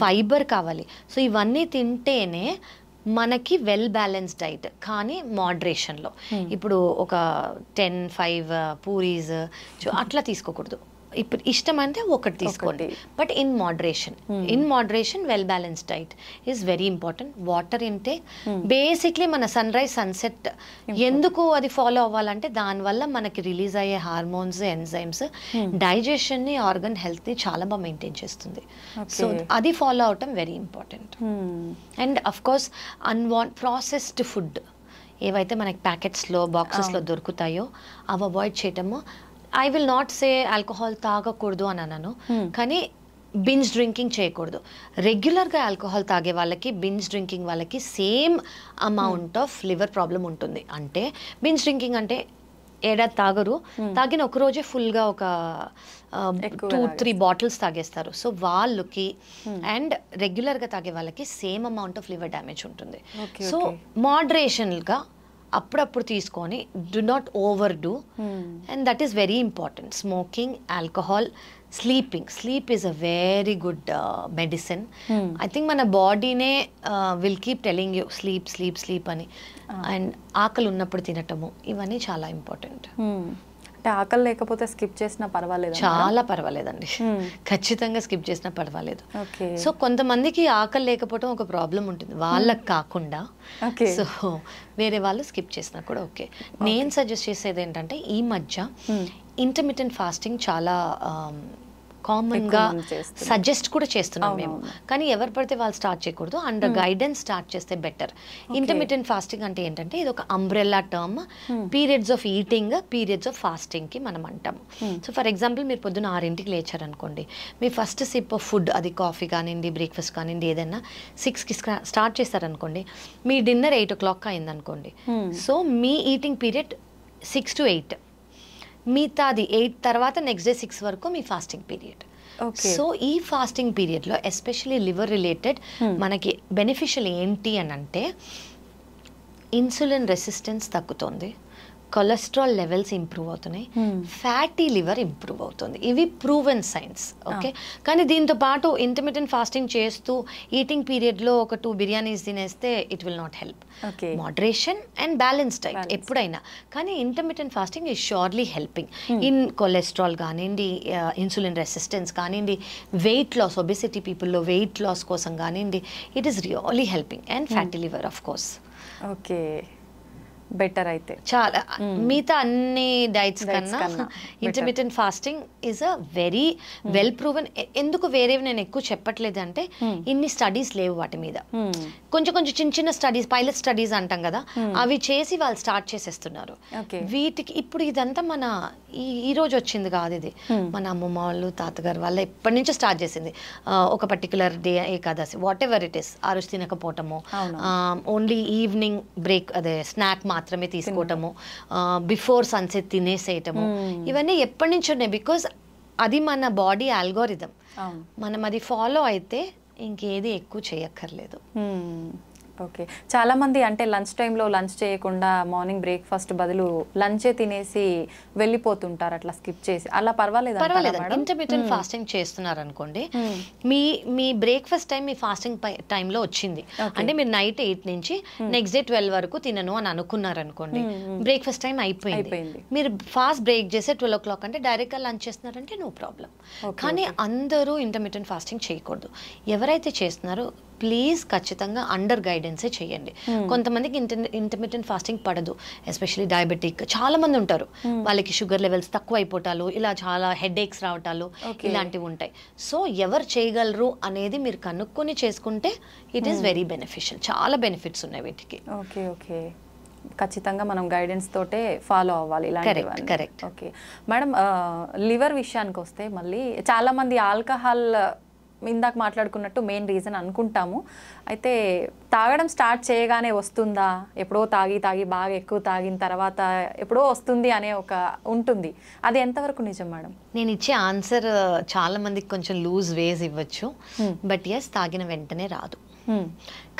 ఫైబర్ hmm. కావాలి సో ఇవన్నీ తింటేనే మనకి వెల్ బ్యాలెన్స్ డైట్ కానీ మోడరేషన్లో hmm. ఇప్పుడు ఒక టెన్ ఫైవ్ పూరీస్ అట్లా తీసుకోకూడదు ఇప్పుడు ఇష్టం అంటే ఒకటి తీసుకోండి but in moderation in moderation well balance diet is very important water ఇంటే బేసిక్లీ మన సన్ రైజ్ సన్సెట్ ఎందుకు అది ఫాలో అవ్వాలంటే దానివల్ల మనకి రిలీజ్ అయ్యే హార్మోన్స్ ఎంజైమ్స్ hmm. ని ఆర్గన్ ని చాలా బాగా మెయింటైన్ చేస్తుంది సో అది ఫాలో అవటం very important and of course unwanted processed food ఏవైతే మనకి ప్యాకెట్స్లో బాక్సెస్లో దొరుకుతాయో అవి అవాయిడ్ చేయటము I will not say alcohol తాగకూడదు అని అన్నాను hmm. కానీ బింజ్ డ్రింకింగ్ చేయకూడదు రెగ్యులర్గా ఆల్కహాల్ తాగే వాళ్ళకి బింజ్ డ్రింకింగ్ వాళ్ళకి same amount of liver problem ఉంటుంది అంటే బింజ్ డ్రింకింగ్ అంటే ఏడాది తాగరు hmm. తాగిన ఒక రోజే ఫుల్గా ఒక టూ త్రీ బాటిల్స్ తాగేస్తారు సో వాళ్ళకి అండ్ hmm. రెగ్యులర్గా తాగే వాళ్ళకి same amount of liver damage ఉంటుంది సో మోడరేషన్గా అప్పుడప్పుడు తీసుకొని do not overdo and that is very important smoking alcohol sleeping sleep is a very good medicine I think మన బాడీనే will keep telling you sleep sleep sleep అని and ah. ఆకలి ఉన్నప్పుడు తినటము ఇవన్నీ చాలా ఇంపార్టెంట్ అంటే ఆకలి లేకపోతే స్కిప్ చేసినా పర్వాలేదు చాలా పర్వాలేదండి ఖచ్చితంగా స్కిప్ చేసినా పర్వాలేదు సో కొంతమందికి ఆకలి లేకపోవడం ఒక ప్రాబ్లం ఉంటుంది వాళ్ళకి కాకుండా సో వేరే వాళ్ళు స్కిప్ చేసినా కూడా ఓకే నేను సజెస్ట్ చేసేది ఏంటంటే ఈ మధ్య ఇంటర్మీడియట్ ఫాస్టింగ్ చాలా కామన్గా సజెస్ట్ కూడా చేస్తున్నాం మేము కానీ ఎవరు పడితే వాళ్ళు స్టార్ట్ చేయకూడదు అండ్ గైడెన్స్ స్టార్ట్ చేస్తే బెటర్ ఇంటర్మీడియట్ ఫాస్టింగ్ అంటే ఏంటంటే ఇది ఒక umbrella term periods of eating periods of ఫాస్టింగ్కి మనం అంటాం సో ఫర్ ఎగ్జాంపుల్ మీరు పొద్దున ఆరింటికి లేచారనుకోండి మీ ఫస్ట్ సిప్ ఆఫ్ ఫుడ్ అది కాఫీ కానివ్వండి బ్రేక్ఫాస్ట్ కానివ్వండి ఏదైనా సిక్స్కి స్టార్ట్ చేశారనుకోండి మీ డిన్నర్ ఎయిట్ ఓ క్లాక్ అయిందనుకోండి సో hmm. మీ eating period six to eight మిగతాది ఎయిట్ తర్వాత నెక్స్ట్ డే సిక్స్ వరకు మీ ఫాస్టింగ్ పీరియడ్ సో ఈ ఫాస్టింగ్ పీరియడ్లో ఎస్పెషలీ లివర్ రిలేటెడ్ మనకి బెనిఫిషియల్ ఏంటి అని అంటే ఇన్సులిన్ రెసిస్టెన్స్ తగ్గుతుంది కొలెస్ట్రాల్ లెవెల్స్ ఇంప్రూవ్ అవుతున్నాయి hmm. ఫ్యాటీ లివర్ ఇంప్రూవ్ అవుతుంది ఇవి ప్రూవెన్ సైన్స్ ఓకే కానీ దీంతో పాటు ఇంటర్మీడియట్ ఫాస్టింగ్ చేస్తూ ఈటింగ్ పీరియడ్లో ఒక టూ బిర్యానీస్ తినేస్తే it will not help moderation and balance diet ఎప్పుడైనా కానీ intermediate fasting is surely helping in cholesterol కానివ్వండి ఇన్సులిన్ రెసిస్టెన్స్ కానివ్వండి వెయిట్ లాస్ ఒబెసిటీ పీపుల్లో వెయిట్ లాస్ కోసం కానివ్వండి it is really helping and fatty liver of course okay better అయితే చాలా మిగతా అన్ని డైట్స్ కన్నా intermediate fasting is a very well proven ఎందుకు వేరేవి నేను ఎక్కువ చెప్పట్లేదు అంటే ఇన్ని స్టడీస్ లేవు వాటి మీద కొంచెం కొంచెం చిన్న చిన్న స్టడీస్ పైలట్ స్టడీస్ అంటాం కదా అవి చేసి వాళ్ళు స్టార్ట్ చేసేస్తున్నారు వీటికి ఇప్పుడు ఇదంతా మన ఈ ఈ రోజు వచ్చింది కాదు ఇది మన అమ్మమ్మ వాళ్ళు తాతగారు వాళ్ళ ఎప్పటి నుంచో స్టార్ట్ చేసింది ఒక particular day Ekadashi whatever it is ఆ రోజు తినకపోవటము ఓన్లీ ఈవినింగ్ బ్రేక్ అదే స్నాక్ మాత్రం మాత్రమే తీసుకోవటము బిఫోర్ సన్సెట్ తినేసేయటము hmm. ఇవన్నీ ఎప్పటి నుంచి ఉన్నాయి బికాస్ అది మన బాడీ ఆల్గోరిథం మనం అది ఫాలో అయితే ఇంకేది ఎక్కువ చేయక్కర్లేదు hmm. ఓకే చాలా మంది అంటే లంచ్ టైంలో లంచ్ చేయకుండా మార్నింగ్ బ్రేక్ఫాస్ట్ బదులు లంచే తినేసి వెళ్ళిపోతుంటారు అట్లా స్కిప్ చేసి అలా పర్వాలేదు పర్వాలేదు ఇంటర్మీడియట్ ఫాస్టింగ్ చేస్తున్నారు అనుకోండి మీ మీ బ్రేక్ఫాస్ట్ టైం మీ ఫాస్టింగ్ టైంలో వచ్చింది అంటే మీరు నైట్ ఎయిట్ నుంచి నెక్స్ట్ డే ట్వెల్వ్ వరకు తినను అని అనుకున్నారు అనుకోండి బ్రేక్ఫాస్ట్ టైం అయిపోయింది మీరు ఫాస్ట్ బ్రేక్ చేస్తే ట్వెల్వ్ ఓ క్లాక్ అంటే డైరెక్ట్గా లంచ్ చేస్తున్నారంటే నో ప్రాబ్లం కానీ అందరూ ఇంటర్మీడియట్ ఫాస్టింగ్ చేయకూడదు ఎవరైతే చేస్తున్నారో ప్లీజ్ ఖచ్చితంగా అండర్ గైడెన్సే చేయండి hmm. కొంతమందికి ఇంటర్మీడియట్ ఫాస్టింగ్ పడదు ఎస్పెషలీ డయాబెటిక్ చాలా మంది ఉంటారు hmm. వాళ్ళకి షుగర్ లెవెల్స్ తక్కువ అయిపోటాలు ఇలా చాలా హెడ్ ఏక్స్ రావటాలు ఇలాంటివి ఉంటాయి సో ఎవరు చేయగలరు అనేది మీరు కనుక్కొని చేసుకుంటే ఇట్ ఈస్ వెరీ బెనిఫిషియల్ చాలా బెనిఫిట్స్ ఉన్నాయి వీటికి ఓకే ఓకే ఖచ్చితంగా మనం గైడెన్స్ తోటే ఫాలో అవ్వాలి ఇలాంటి కరెక్ట్ ఓకే మేడం లివర్ విషయానికి వస్తే మళ్ళీ చాలామంది ఆల్కహాల్ ఇందాక మాట్లాడుకున్నట్టు మెయిన్ రీజన్ అనుకుంటాము అయితే తాగడం స్టార్ట్ చేయగానే వస్తుందా ఎప్పుడో తాగి తాగి బాగా ఎక్కువ తాగిన తర్వాత ఎప్పుడో వస్తుంది అనే ఒక ఉంటుంది అది ఎంతవరకు నిజం మేడం నేను ఇచ్చే ఆన్సర్ చాలా మందికి కొంచెం లూజ్ వేస్ ఇవ్వచ్చు బట్ hmm. ఎస్ తాగిన వెంటనే రాదు hmm.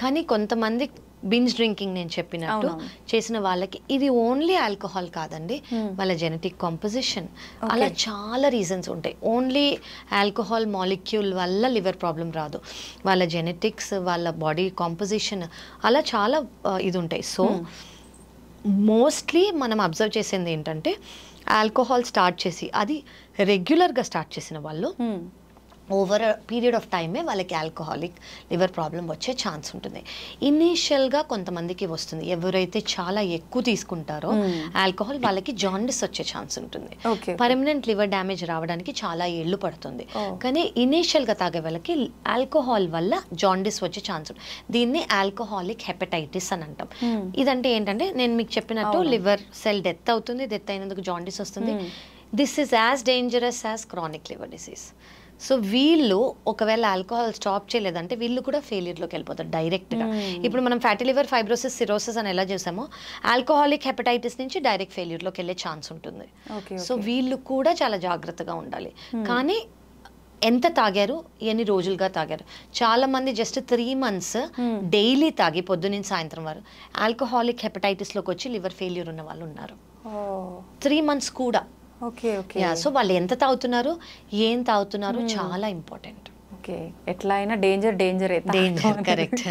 కానీ కొంతమంది బిన్స్ డ్రింకింగ్ నేను చెప్పినట్టు చేసిన వాళ్ళకి ఇది ఓన్లీ ఆల్కహాల్ కాదండి hmm. వాళ్ళ జెనెటిక్ కాంపోజిషన్ అలా చాలా రీజన్స్ ఉంటాయి ఓన్లీ ఆల్కహాల్ మాలిక్యూల్ వల్ల లివర్ ప్రాబ్లం రాదు వాళ్ళ జెనెటిక్స్ వాళ్ళ బాడీ కాంపోజిషన్ అలా చాలా uh, ఇది ఉంటాయి సో మోస్ట్లీ hmm. మనం అబ్జర్వ్ చేసేది ఏంటంటే ఆల్కహాల్ స్టార్ట్ చేసి అది రెగ్యులర్గా స్టార్ట్ చేసిన వాళ్ళు hmm. ఓవర్ పీరియడ్ ఆఫ్ టైమే వాళ్ళకి ఆల్కహాలిక్ లివర్ ప్రాబ్లం వచ్చే ఛాన్స్ ఉంటుంది ఇనీషియల్గా కొంతమందికి వస్తుంది ఎవరైతే చాలా ఎక్కువ తీసుకుంటారో ఆల్కహాల్ hmm. వాళ్ళకి జాండిస్ వచ్చే ఛాన్స్ ఉంటుంది పర్మనెంట్ లివర్ డ్యామేజ్ రావడానికి చాలా ఏళ్ళు పడుతుంది oh. కానీ ఇనీషియల్గా తాగే వాళ్ళకి ఆల్కహాల్ వల్ల జాండిస్ వచ్చే ఛాన్స్ ఉంటుంది దీన్ని ఆల్కహాలిక్ హెపటైటిస్ అని అంటాం hmm. ఇదంటే ఏంటంటే నేను మీకు చెప్పినట్టు లివర్ సెల్ డెత్ అవుతుంది డెత్ అయినందుకు జాండిస్ వస్తుంది this is as dangerous as chronic liver disease so వీళ్ళు ఒకవేళ ఆల్కహాల్ స్టాప్ చేయలేదంటే వీళ్ళు కూడా ఫెయిలియర్లోకి వెళ్ళిపోతారు డైరెక్ట్గా hmm. ఇప్పుడు మనం ఫ్యాటీ లివర్ ఫైబ్రోసిస్ సిరోసిస్ అని ఎలా చేసామో ఆల్కహాలిక్ హెపటైటిస్ నుంచి డైరెక్ట్ ఫెయిల్యూర్లోకి వెళ్ళే ఛాన్స్ ఉంటుంది సో వీళ్ళు కూడా చాలా జాగ్రత్తగా ఉండాలి hmm. కానీ ఎంత తాగారు ఎన్ని రోజులుగా తాగారు చాలా మంది just three months hmm. Daily తాగి పొద్దున్న సాయంత్రం వరకు ఆల్కహాలిక్ హెపటైటిస్లోకి వచ్చి లివర్ ఫెయిల్యూర్ ఉన్న వాళ్ళు ఉన్నారు త్రీ మంత్స్ కూడా ఓకే ఓకే సో వాళ్ళు ఎంత తాగుతున్నారు ఏం తాగుతున్నారు hmm. చాలా ఇంపార్టెంట్ ఓకే ఎట్లా అయినా danger danger danger correct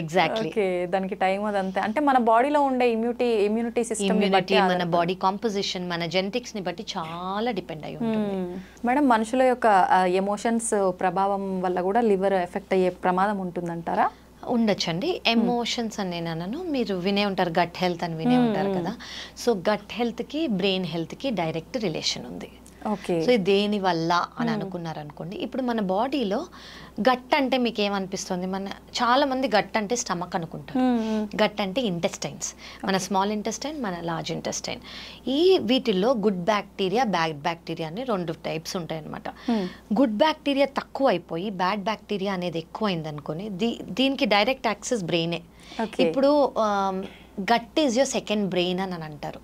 exactly okay దానికి టైం అదంతా అంటే మన బాడీలో ఉండే ఇమ్యూనిటీ ఇమ్యూనిటీ సిస్టమ్ బట్టి మన బాడీ కాంపోజిషన్ మన జెనెటిక్స్ ని బట్టి చాలా డిపెండ్ అయి ఉంటుంది hmm. మేడం మనుషుల యొక్క ఎమోషన్స్ ప్రభావం వల్ల కూడా లివర్ ఎఫెక్ట్ అయ్యే ప్రమాదం ఉంటుందంటారా ఉండొచ్చండి ఎమోషన్స్ అని నేను అనను మీరు వినే ఉంటారు గట్ హెల్త్ అని వినే ఉంటారు కదా సో గట్ హెల్త్కి బ్రెయిన్ హెల్త్కి డైరెక్ట్ రిలేషన్ ఉంది సో దేని వల్ల అని hmm. అనుకున్నారు అనుకోండి ఇప్పుడు మన బాడీలో గట్ అంటే మీకు ఏమనిపిస్తుంది మన చాలా మంది గట్ అంటే స్టమక్ అనుకుంటారు hmm, hmm. గట్ అంటే ఇంటెస్టైన్స్ మన స్మాల్ ఇంటెస్టైన్ మన లార్జ్ ఇంటెస్టైన్ ఈ వీటిల్లో గుడ్ బ్యాక్టీరియా బ్యాడ్ బ్యాక్టీరియా అని రెండు టైప్స్ ఉంటాయి అనమాట గుడ్ బ్యాక్టీరియా తక్కువ అయిపోయి బ్యాడ్ బ్యాక్టీరియా అనేది ఎక్కువైంది అనుకోని దీ దీనికి డైరెక్ట్ యాక్సెస్ బ్రెయినే ఇప్పుడు gut is your second brain అని అంటారు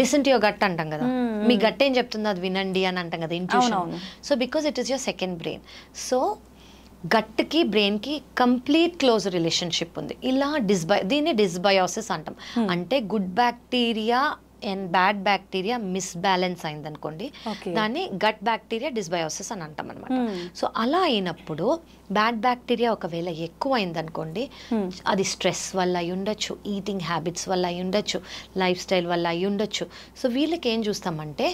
లిసన్ టు యువర్ గట్ అంటాం కదా hmm, hmm. మీ గట్ ఏం చెప్తుందో అది వినండి అని అంటాం కదా intuition so because it is your second brain so గట్కి బ్రెయిన్కి కంప్లీట్ క్లోజ్ రిలేషన్షిప్ ఉంది ఇలా డిస్బై దీన్ని డిస్బయోసిస్ అంటాం hmm. అంటే good bacteria and bad bacteria misbalance అయిందనుకోండి దాన్ని గట్ బ్యాక్టీరియా డిస్బయోసిస్ అని అంటాం అనమాట hmm. సో అలా అయినప్పుడు బ్యాడ్ బ్యాక్టీరియా ఒకవేళ ఎక్కువ అయిందనుకోండి hmm. అది స్ట్రెస్ వల్ల అయి ఉండొచ్చు ఈటింగ్ హ్యాబిట్స్ వల్ల అయి ఉండొచ్చు లైఫ్ స్టైల్ వల్ల అయి ఉండొచ్చు సో వీళ్ళకి ఏం చూస్తామంటే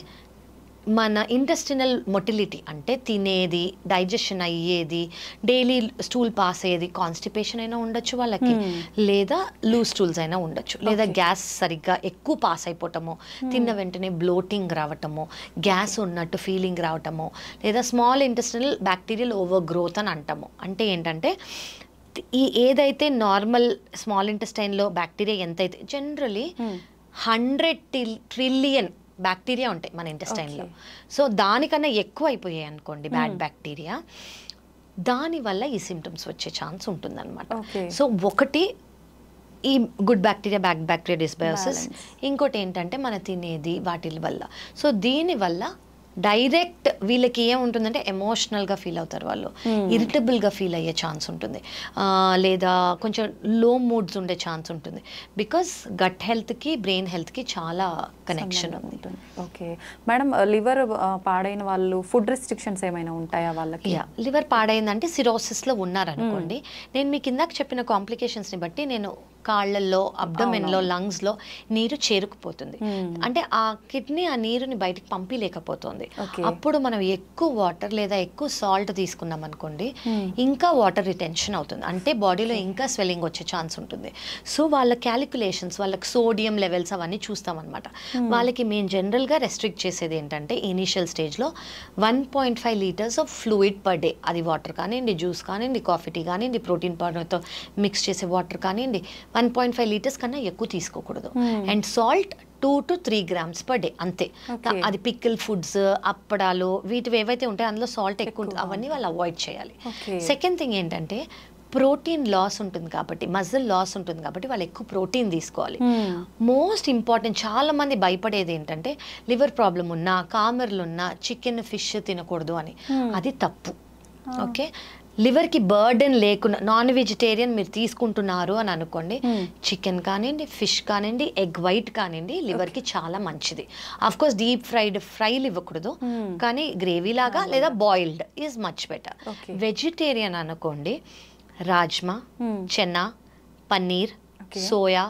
మన ఇంటెస్టినల్ మొటిలిటీ అంటే తినేది డైజెషన్ అయ్యేది డైలీ స్టూల్ పాస్ అయ్యేది కాన్స్టిపేషన్ అయినా ఉండొచ్చు వాళ్ళకి hmm. లేదా లూజ్ స్టూల్స్ అయినా ఉండొచ్చు లేదా గ్యాస్ సరిగ్గా ఎక్కువ పాస్ అయిపోవటము hmm. తిన్న వెంటనే బ్లోటింగ్ రావటము గ్యాస్ ఉన్నట్టు ఫీలింగ్ రావటము లేదా small intestinal bacterial overgrowth అని అంటాము అంటే ఏంటంటే ఈ ఏదైతే నార్మల్ స్మాల్ ఇంటెస్టైన్లో బ్యాక్టీరియా ఎంత అయితే జనరలీ హండ్రెడ్ ట్రిలియన్ బ్యాక్టీరియా ఉంటాయి మన ఇంటెస్టైన్లో సో దానికన్నా ఎక్కువ అయిపోయాయి అనుకోండి బ్యాడ్ బ్యాక్టీరియా దానివల్ల ఈ సిమ్టమ్స్ వచ్చే ఛాన్స్ ఉంటుందన్నమాట సో ఒకటి ఈ good bacteria bad bacteria dysbiosis ఇంకోటి ఏంటంటే మన తినేది వాటి వల్ల సో దీనివల్ల డైరెక్ట్ వీళ్ళకి ఏం ఉంటుందంటే ఎమోషనల్గా ఫీల్ అవుతారు వాళ్ళు ఇరిటబుల్గా hmm. ఫీల్ అయ్యే ఛాన్స్ ఉంటుంది లేదా కొంచెం లో మూడ్స్ ఉండే ఛాన్స్ ఉంటుంది బికాస్ గట్ హెల్త్కి బ్రెయిన్ హెల్త్కి చాలా కనెక్షన్ ఉంది ఓకే మేడం లివర్ పాడైన వాళ్ళు ఫుడ్ రిస్ట్రిక్షన్స్ ఏమైనా ఉంటాయా వాళ్ళకి లివర్ పాడైందంటే సిరోసిస్లో ఉన్నారనుకోండి hmm. నేను మీకు ఇందాక చెప్పిన కాంప్లికేషన్స్ని బట్టి నేను కాళ్ళల్లో అబ్డమెన్లో లంగ్స్లో నీరు చేరుకుపోతుంది అంటే ఆ కిడ్నీ ఆ నీరుని బయటకు పంపిలేకపోతుంది అప్పుడు మనం ఎక్కువ వాటర్ లేదా ఎక్కువ సాల్ట్ తీసుకున్నాం అనుకోండి ఇంకా వాటర్ రిటెన్షన్ అవుతుంది అంటే బాడీలో ఇంకా స్వెల్లింగ్ వచ్చే ఛాన్స్ ఉంటుంది సో వాళ్ళ క్యాలిక్యులేషన్స్ వాళ్ళకి సోడియం లెవెల్స్ అవన్నీ చూస్తామన్నమాట వాళ్ళకి మేము జనరల్గా రెస్ట్రిక్ట్ చేసేది ఏంటంటే ఇనీషియల్ స్టేజ్లో one point five litres of fluid per day అది వాటర్ కానివ్వండి జ్యూస్ కానివ్వండి కాఫీ టీ కానివ్వండి ప్రోటీన్ పౌడర్తో మిక్స్ చేసే వాటర్ కానివ్వండి వన్ పాయింట్ ఫైవ్ లీటర్స్ కన్నా ఎక్కువ తీసుకోకూడదు hmm. And salt two to three grams per day అంతే అది పిక్కిల్ ఫుడ్స్ అప్పడాలు వీటివి ఏవైతే ఉంటాయో అందులో సాల్ట్ ఎక్కువ ఉంటుంది అవన్నీ వాళ్ళు అవాయిడ్ చేయాలి సెకండ్ థింగ్ ఏంటంటే ప్రోటీన్ లాస్ ఉంటుంది కాబట్టి మజిల్ లాస్ ఉంటుంది కాబట్టి వాళ్ళు ఎక్కువ ప్రోటీన్ తీసుకోవాలి hmm. మోస్ట్ ఇంపార్టెంట్ చాలా మంది భయపడేది ఏంటంటే లివర్ ప్రాబ్లం ఉన్నా కామెర్లు ఉన్నా చికెన్ ఫిష్ తినకూడదు అని hmm. అది తప్పు ah. ఓకే లివర్కి బర్డెన్ లేకుండా నాన్ వెజిటేరియన్ మీరు తీసుకుంటున్నారు అని అనుకోండి hmm. చికెన్ కానివ్వండి ఫిష్ కానివ్వండి ఎగ్ వైట్ కానివ్వండి లివర్కి చాలా మంచిది అఫ్ కోర్స్ డీప్ ఫ్రైడ్ ఫ్రైలు ఇవ్వకూడదు hmm. కానీ గ్రేవీ లాగా hmm. లేదా boiled is much better vegetarian అనుకోండి రాజ్మా చెన్న పన్నీర్ సోయా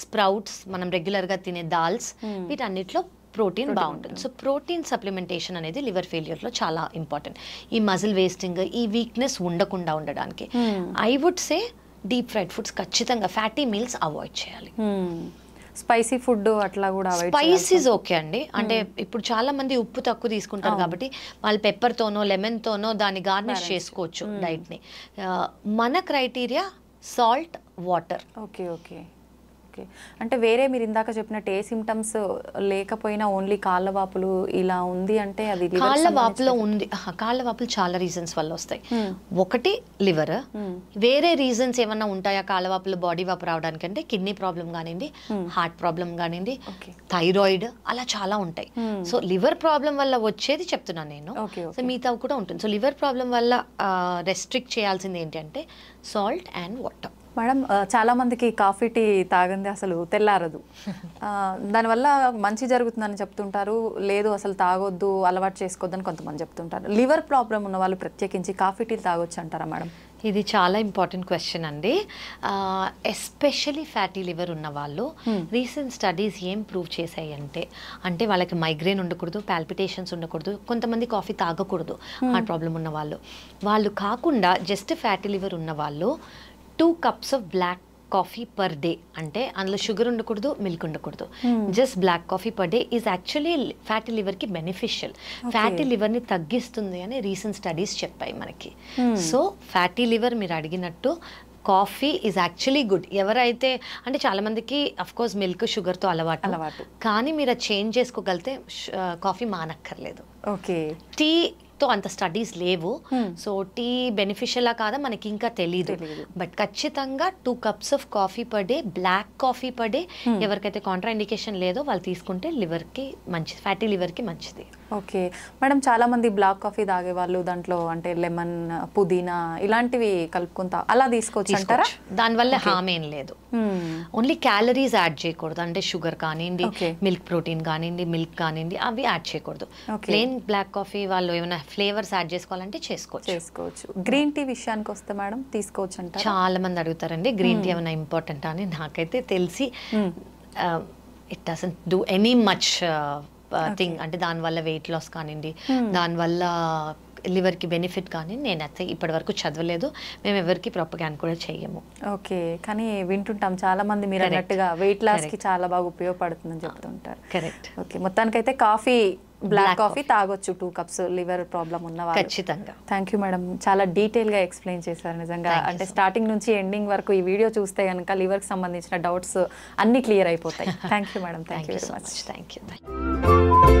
స్ప్రౌట్స్ మనం రెగ్యులర్గా తినే దాల్స్ వీటన్నిటిలో ప్రోటీన్ బాగుంటుంది సో ప్రోటీన్ సప్లిమెంటేషన్ అనేది లివర్ లో చాలా ఇంపార్టెంట్ ఈ మజిల్ వేస్టింగ్ ఈ వీక్నెస్ ఉండకుండా ఉండడానికి I would say deep fried foods ఖచ్చితంగా ఫ్యాటీ మీల్స్ అవాయిడ్ చేయాలి స్పైసీ hmm. ఫుడ్ అట్లా కూడా స్పైసీస్ ఓకే అండి అంటే hmm. ఇప్పుడు చాలా మంది ఉప్పు తక్కువ తీసుకుంటారు కాబట్టి వాళ్ళు పెప్పర్తోనో లెమన్తోనో దాన్ని గార్నిష్ చేసుకోవచ్చు డైట్ని hmm. uh, మన criteria salt water okay okay okay అంటే వేరే మీరు ఇందాక చెప్పినట్టు ఏ సిమ్టమ్స్ లేకపోయినా ఓన్లీ కాళ్ళ వాపులు ఇలా ఉంది అంటే అది కాళ్ళ వాపులో ఉంది కాళ్ళ వాపులు చాలా రీజన్స్ వల్ల వస్తాయి hmm. ఒకటి లివర్ hmm. వేరే రీజన్స్ ఏమన్నా ఉంటాయా కాళ్ళ వాపులు బాడీ వాపు రావడానికి అంటే కిడ్నీ ప్రాబ్లం కానివ్వండి హార్ట్ hmm. ప్రాబ్లం కానివ్వండి థైరాయిడ్ అలా చాలా ఉంటాయి సో లివర్ ప్రాబ్లం వల్ల వచ్చేది చెప్తున్నాను నేను సో మిగతా కూడా ఉంటుంది సో లివర్ ప్రాబ్లం వల్ల రెస్ట్రిక్ట్ చేయాల్సింది ఏంటంటే సాల్ట్ అండ్ వాటర్ మేడం చాలామందికి కాఫీ టీ తాగింది అసలు తెల్లారదు దానివల్ల మంచి జరుగుతుందని చెప్తుంటారు లేదు అసలు తాగొద్దు అలవాటు చేసుకోవద్దని కొంతమంది చెప్తుంటారు లివర్ ప్రాబ్లం ఉన్న వాళ్ళు ప్రత్యేకించి కాఫీ టీ తాగొచ్చు అంటారా మేడం ఇది చాలా ఇంపార్టెంట్ క్వశ్చన్ అండి ఎస్పెషలీ ఫ్యాటీ లివర్ ఉన్న వాళ్ళు రీసెంట్ స్టడీస్ ఏం ప్రూవ్ చేశాయి అంటే అంటే వాళ్ళకి మైగ్రేన్ ఉండకూడదు పాల్పిటేషన్స్ ఉండకూడదు కొంతమంది కాఫీ తాగకూడదు ఆ ప్రాబ్లం ఉన్న వాళ్ళు వాళ్ళు కాకుండా జస్ట్ ఫ్యాటీ లివర్ ఉన్న వాళ్ళు two cups of black coffee per day అంటే అందులో షుగర్ ఉండకూడదు మిల్క్ ఉండకూడదు hmm. Just black coffee per day is actually fatty liver కి బెనిఫిషియల్ ఫ్యాటీ లివర్ ని తగ్గిస్తుంది అని రీసెంట్ స్టడీస్ చెప్పాయి మనకి సో ఫ్యాటీ లివర్ మీరు అడిగినట్టు కాఫీ ఈజ్ యాక్చువల్లీ గుడ్ ఎవరైతే అంటే చాలా మందికి కోర్స్ మిల్క్ షుగర్తో అలవాటు అలవాటు కానీ మీరు చేంజ్ చేసుకోగలితే కాఫీ మానక్కర్లేదు ఓకే టీ తో అంత స్టడీస్ లేవు hmm. సో టీ బెనిఫిషియలా కాదా మనకి ఇంకా తెలీదు బట్ ఖచ్చితంగా two cups of coffee per day black coffee per day hmm. ఎవరికైతే కాంట్రాఇండికేషన్ లేదో వాళ్ళు తీసుకుంటే లివర్ కి మంచిది ఫ్యాటీ లివర్ కి మంచిది ఓకే మేడం చాలా మంది బ్లాక్ కాఫీ తాగే వాళ్ళు దాంట్లో అంటే లెమన్ పుదీనా ఇలాంటివి కలుపుకుంటా అలా తీసుకోవచ్చు అంటారా దానివల్ల హామ్ ఏం లేదు hmm. ఓన్లీ క్యాలరీస్ యాడ్ చేయకూడదు అంటే షుగర్ కానివ్వండి మిల్క్ ప్రోటీన్ కానివ్వండి మిల్క్ కానివ్వండి అవి యాడ్ చేయకూడదు ప్లెయిన్ బ్లాక్ కాఫీ వాళ్ళు ఏమైనా ఫ్లేవర్స్ యాడ్ చేసుకోవాలంటే చేసుకోవచ్చు చేసుకోవచ్చు గ్రీన్ టీ విషయానికి వస్తే మేడం తీసుకోవచ్చు అంటే చాలా మంది అడుగుతారండి గ్రీన్ టీ hmm. ఏమైనా ఇంపార్టెంట్ అని నాకైతే తెలిసి it doesn't do any much thing అంటే దానివల్ల వెయిట్ లాస్ కానివ్వండి hmm. దానివల్ల లివర్కి బెనిఫిట్ కానీ నేనైతే వరకు చదవలేదు మేము ఎవరికి ప్రొపగాన్ కూడా చేయము ఓకే కానీ వింటుంటాం చాలా మంది మీరు అన్నట్టుగా వెయిట్ లాస్ కి చాలా బాగా ఉపయోగపడుతుందని చెప్తుంటారు కరెక్ట్ ఓకే మొత్తానికైతే కాఫీ బ్లాక్ కాఫీ తాగొచ్చు టూ కప్స్ లివర్ ప్రాబ్లం ఉన్న ఖచ్చితంగా థ్యాంక్ యూ మేడం చాలా డీటెయిల్ గా ఎక్స్ప్లెయిన్ చేశారు నిజంగా అంటే స్టార్టింగ్ నుంచి ఎండింగ్ వరకు ఈ వీడియో చూస్తే కనుక లివర్ కి సంబంధించిన డౌట్స్ అన్ని క్లియర్ అయిపోతాయి thank you madam thank you so much thank you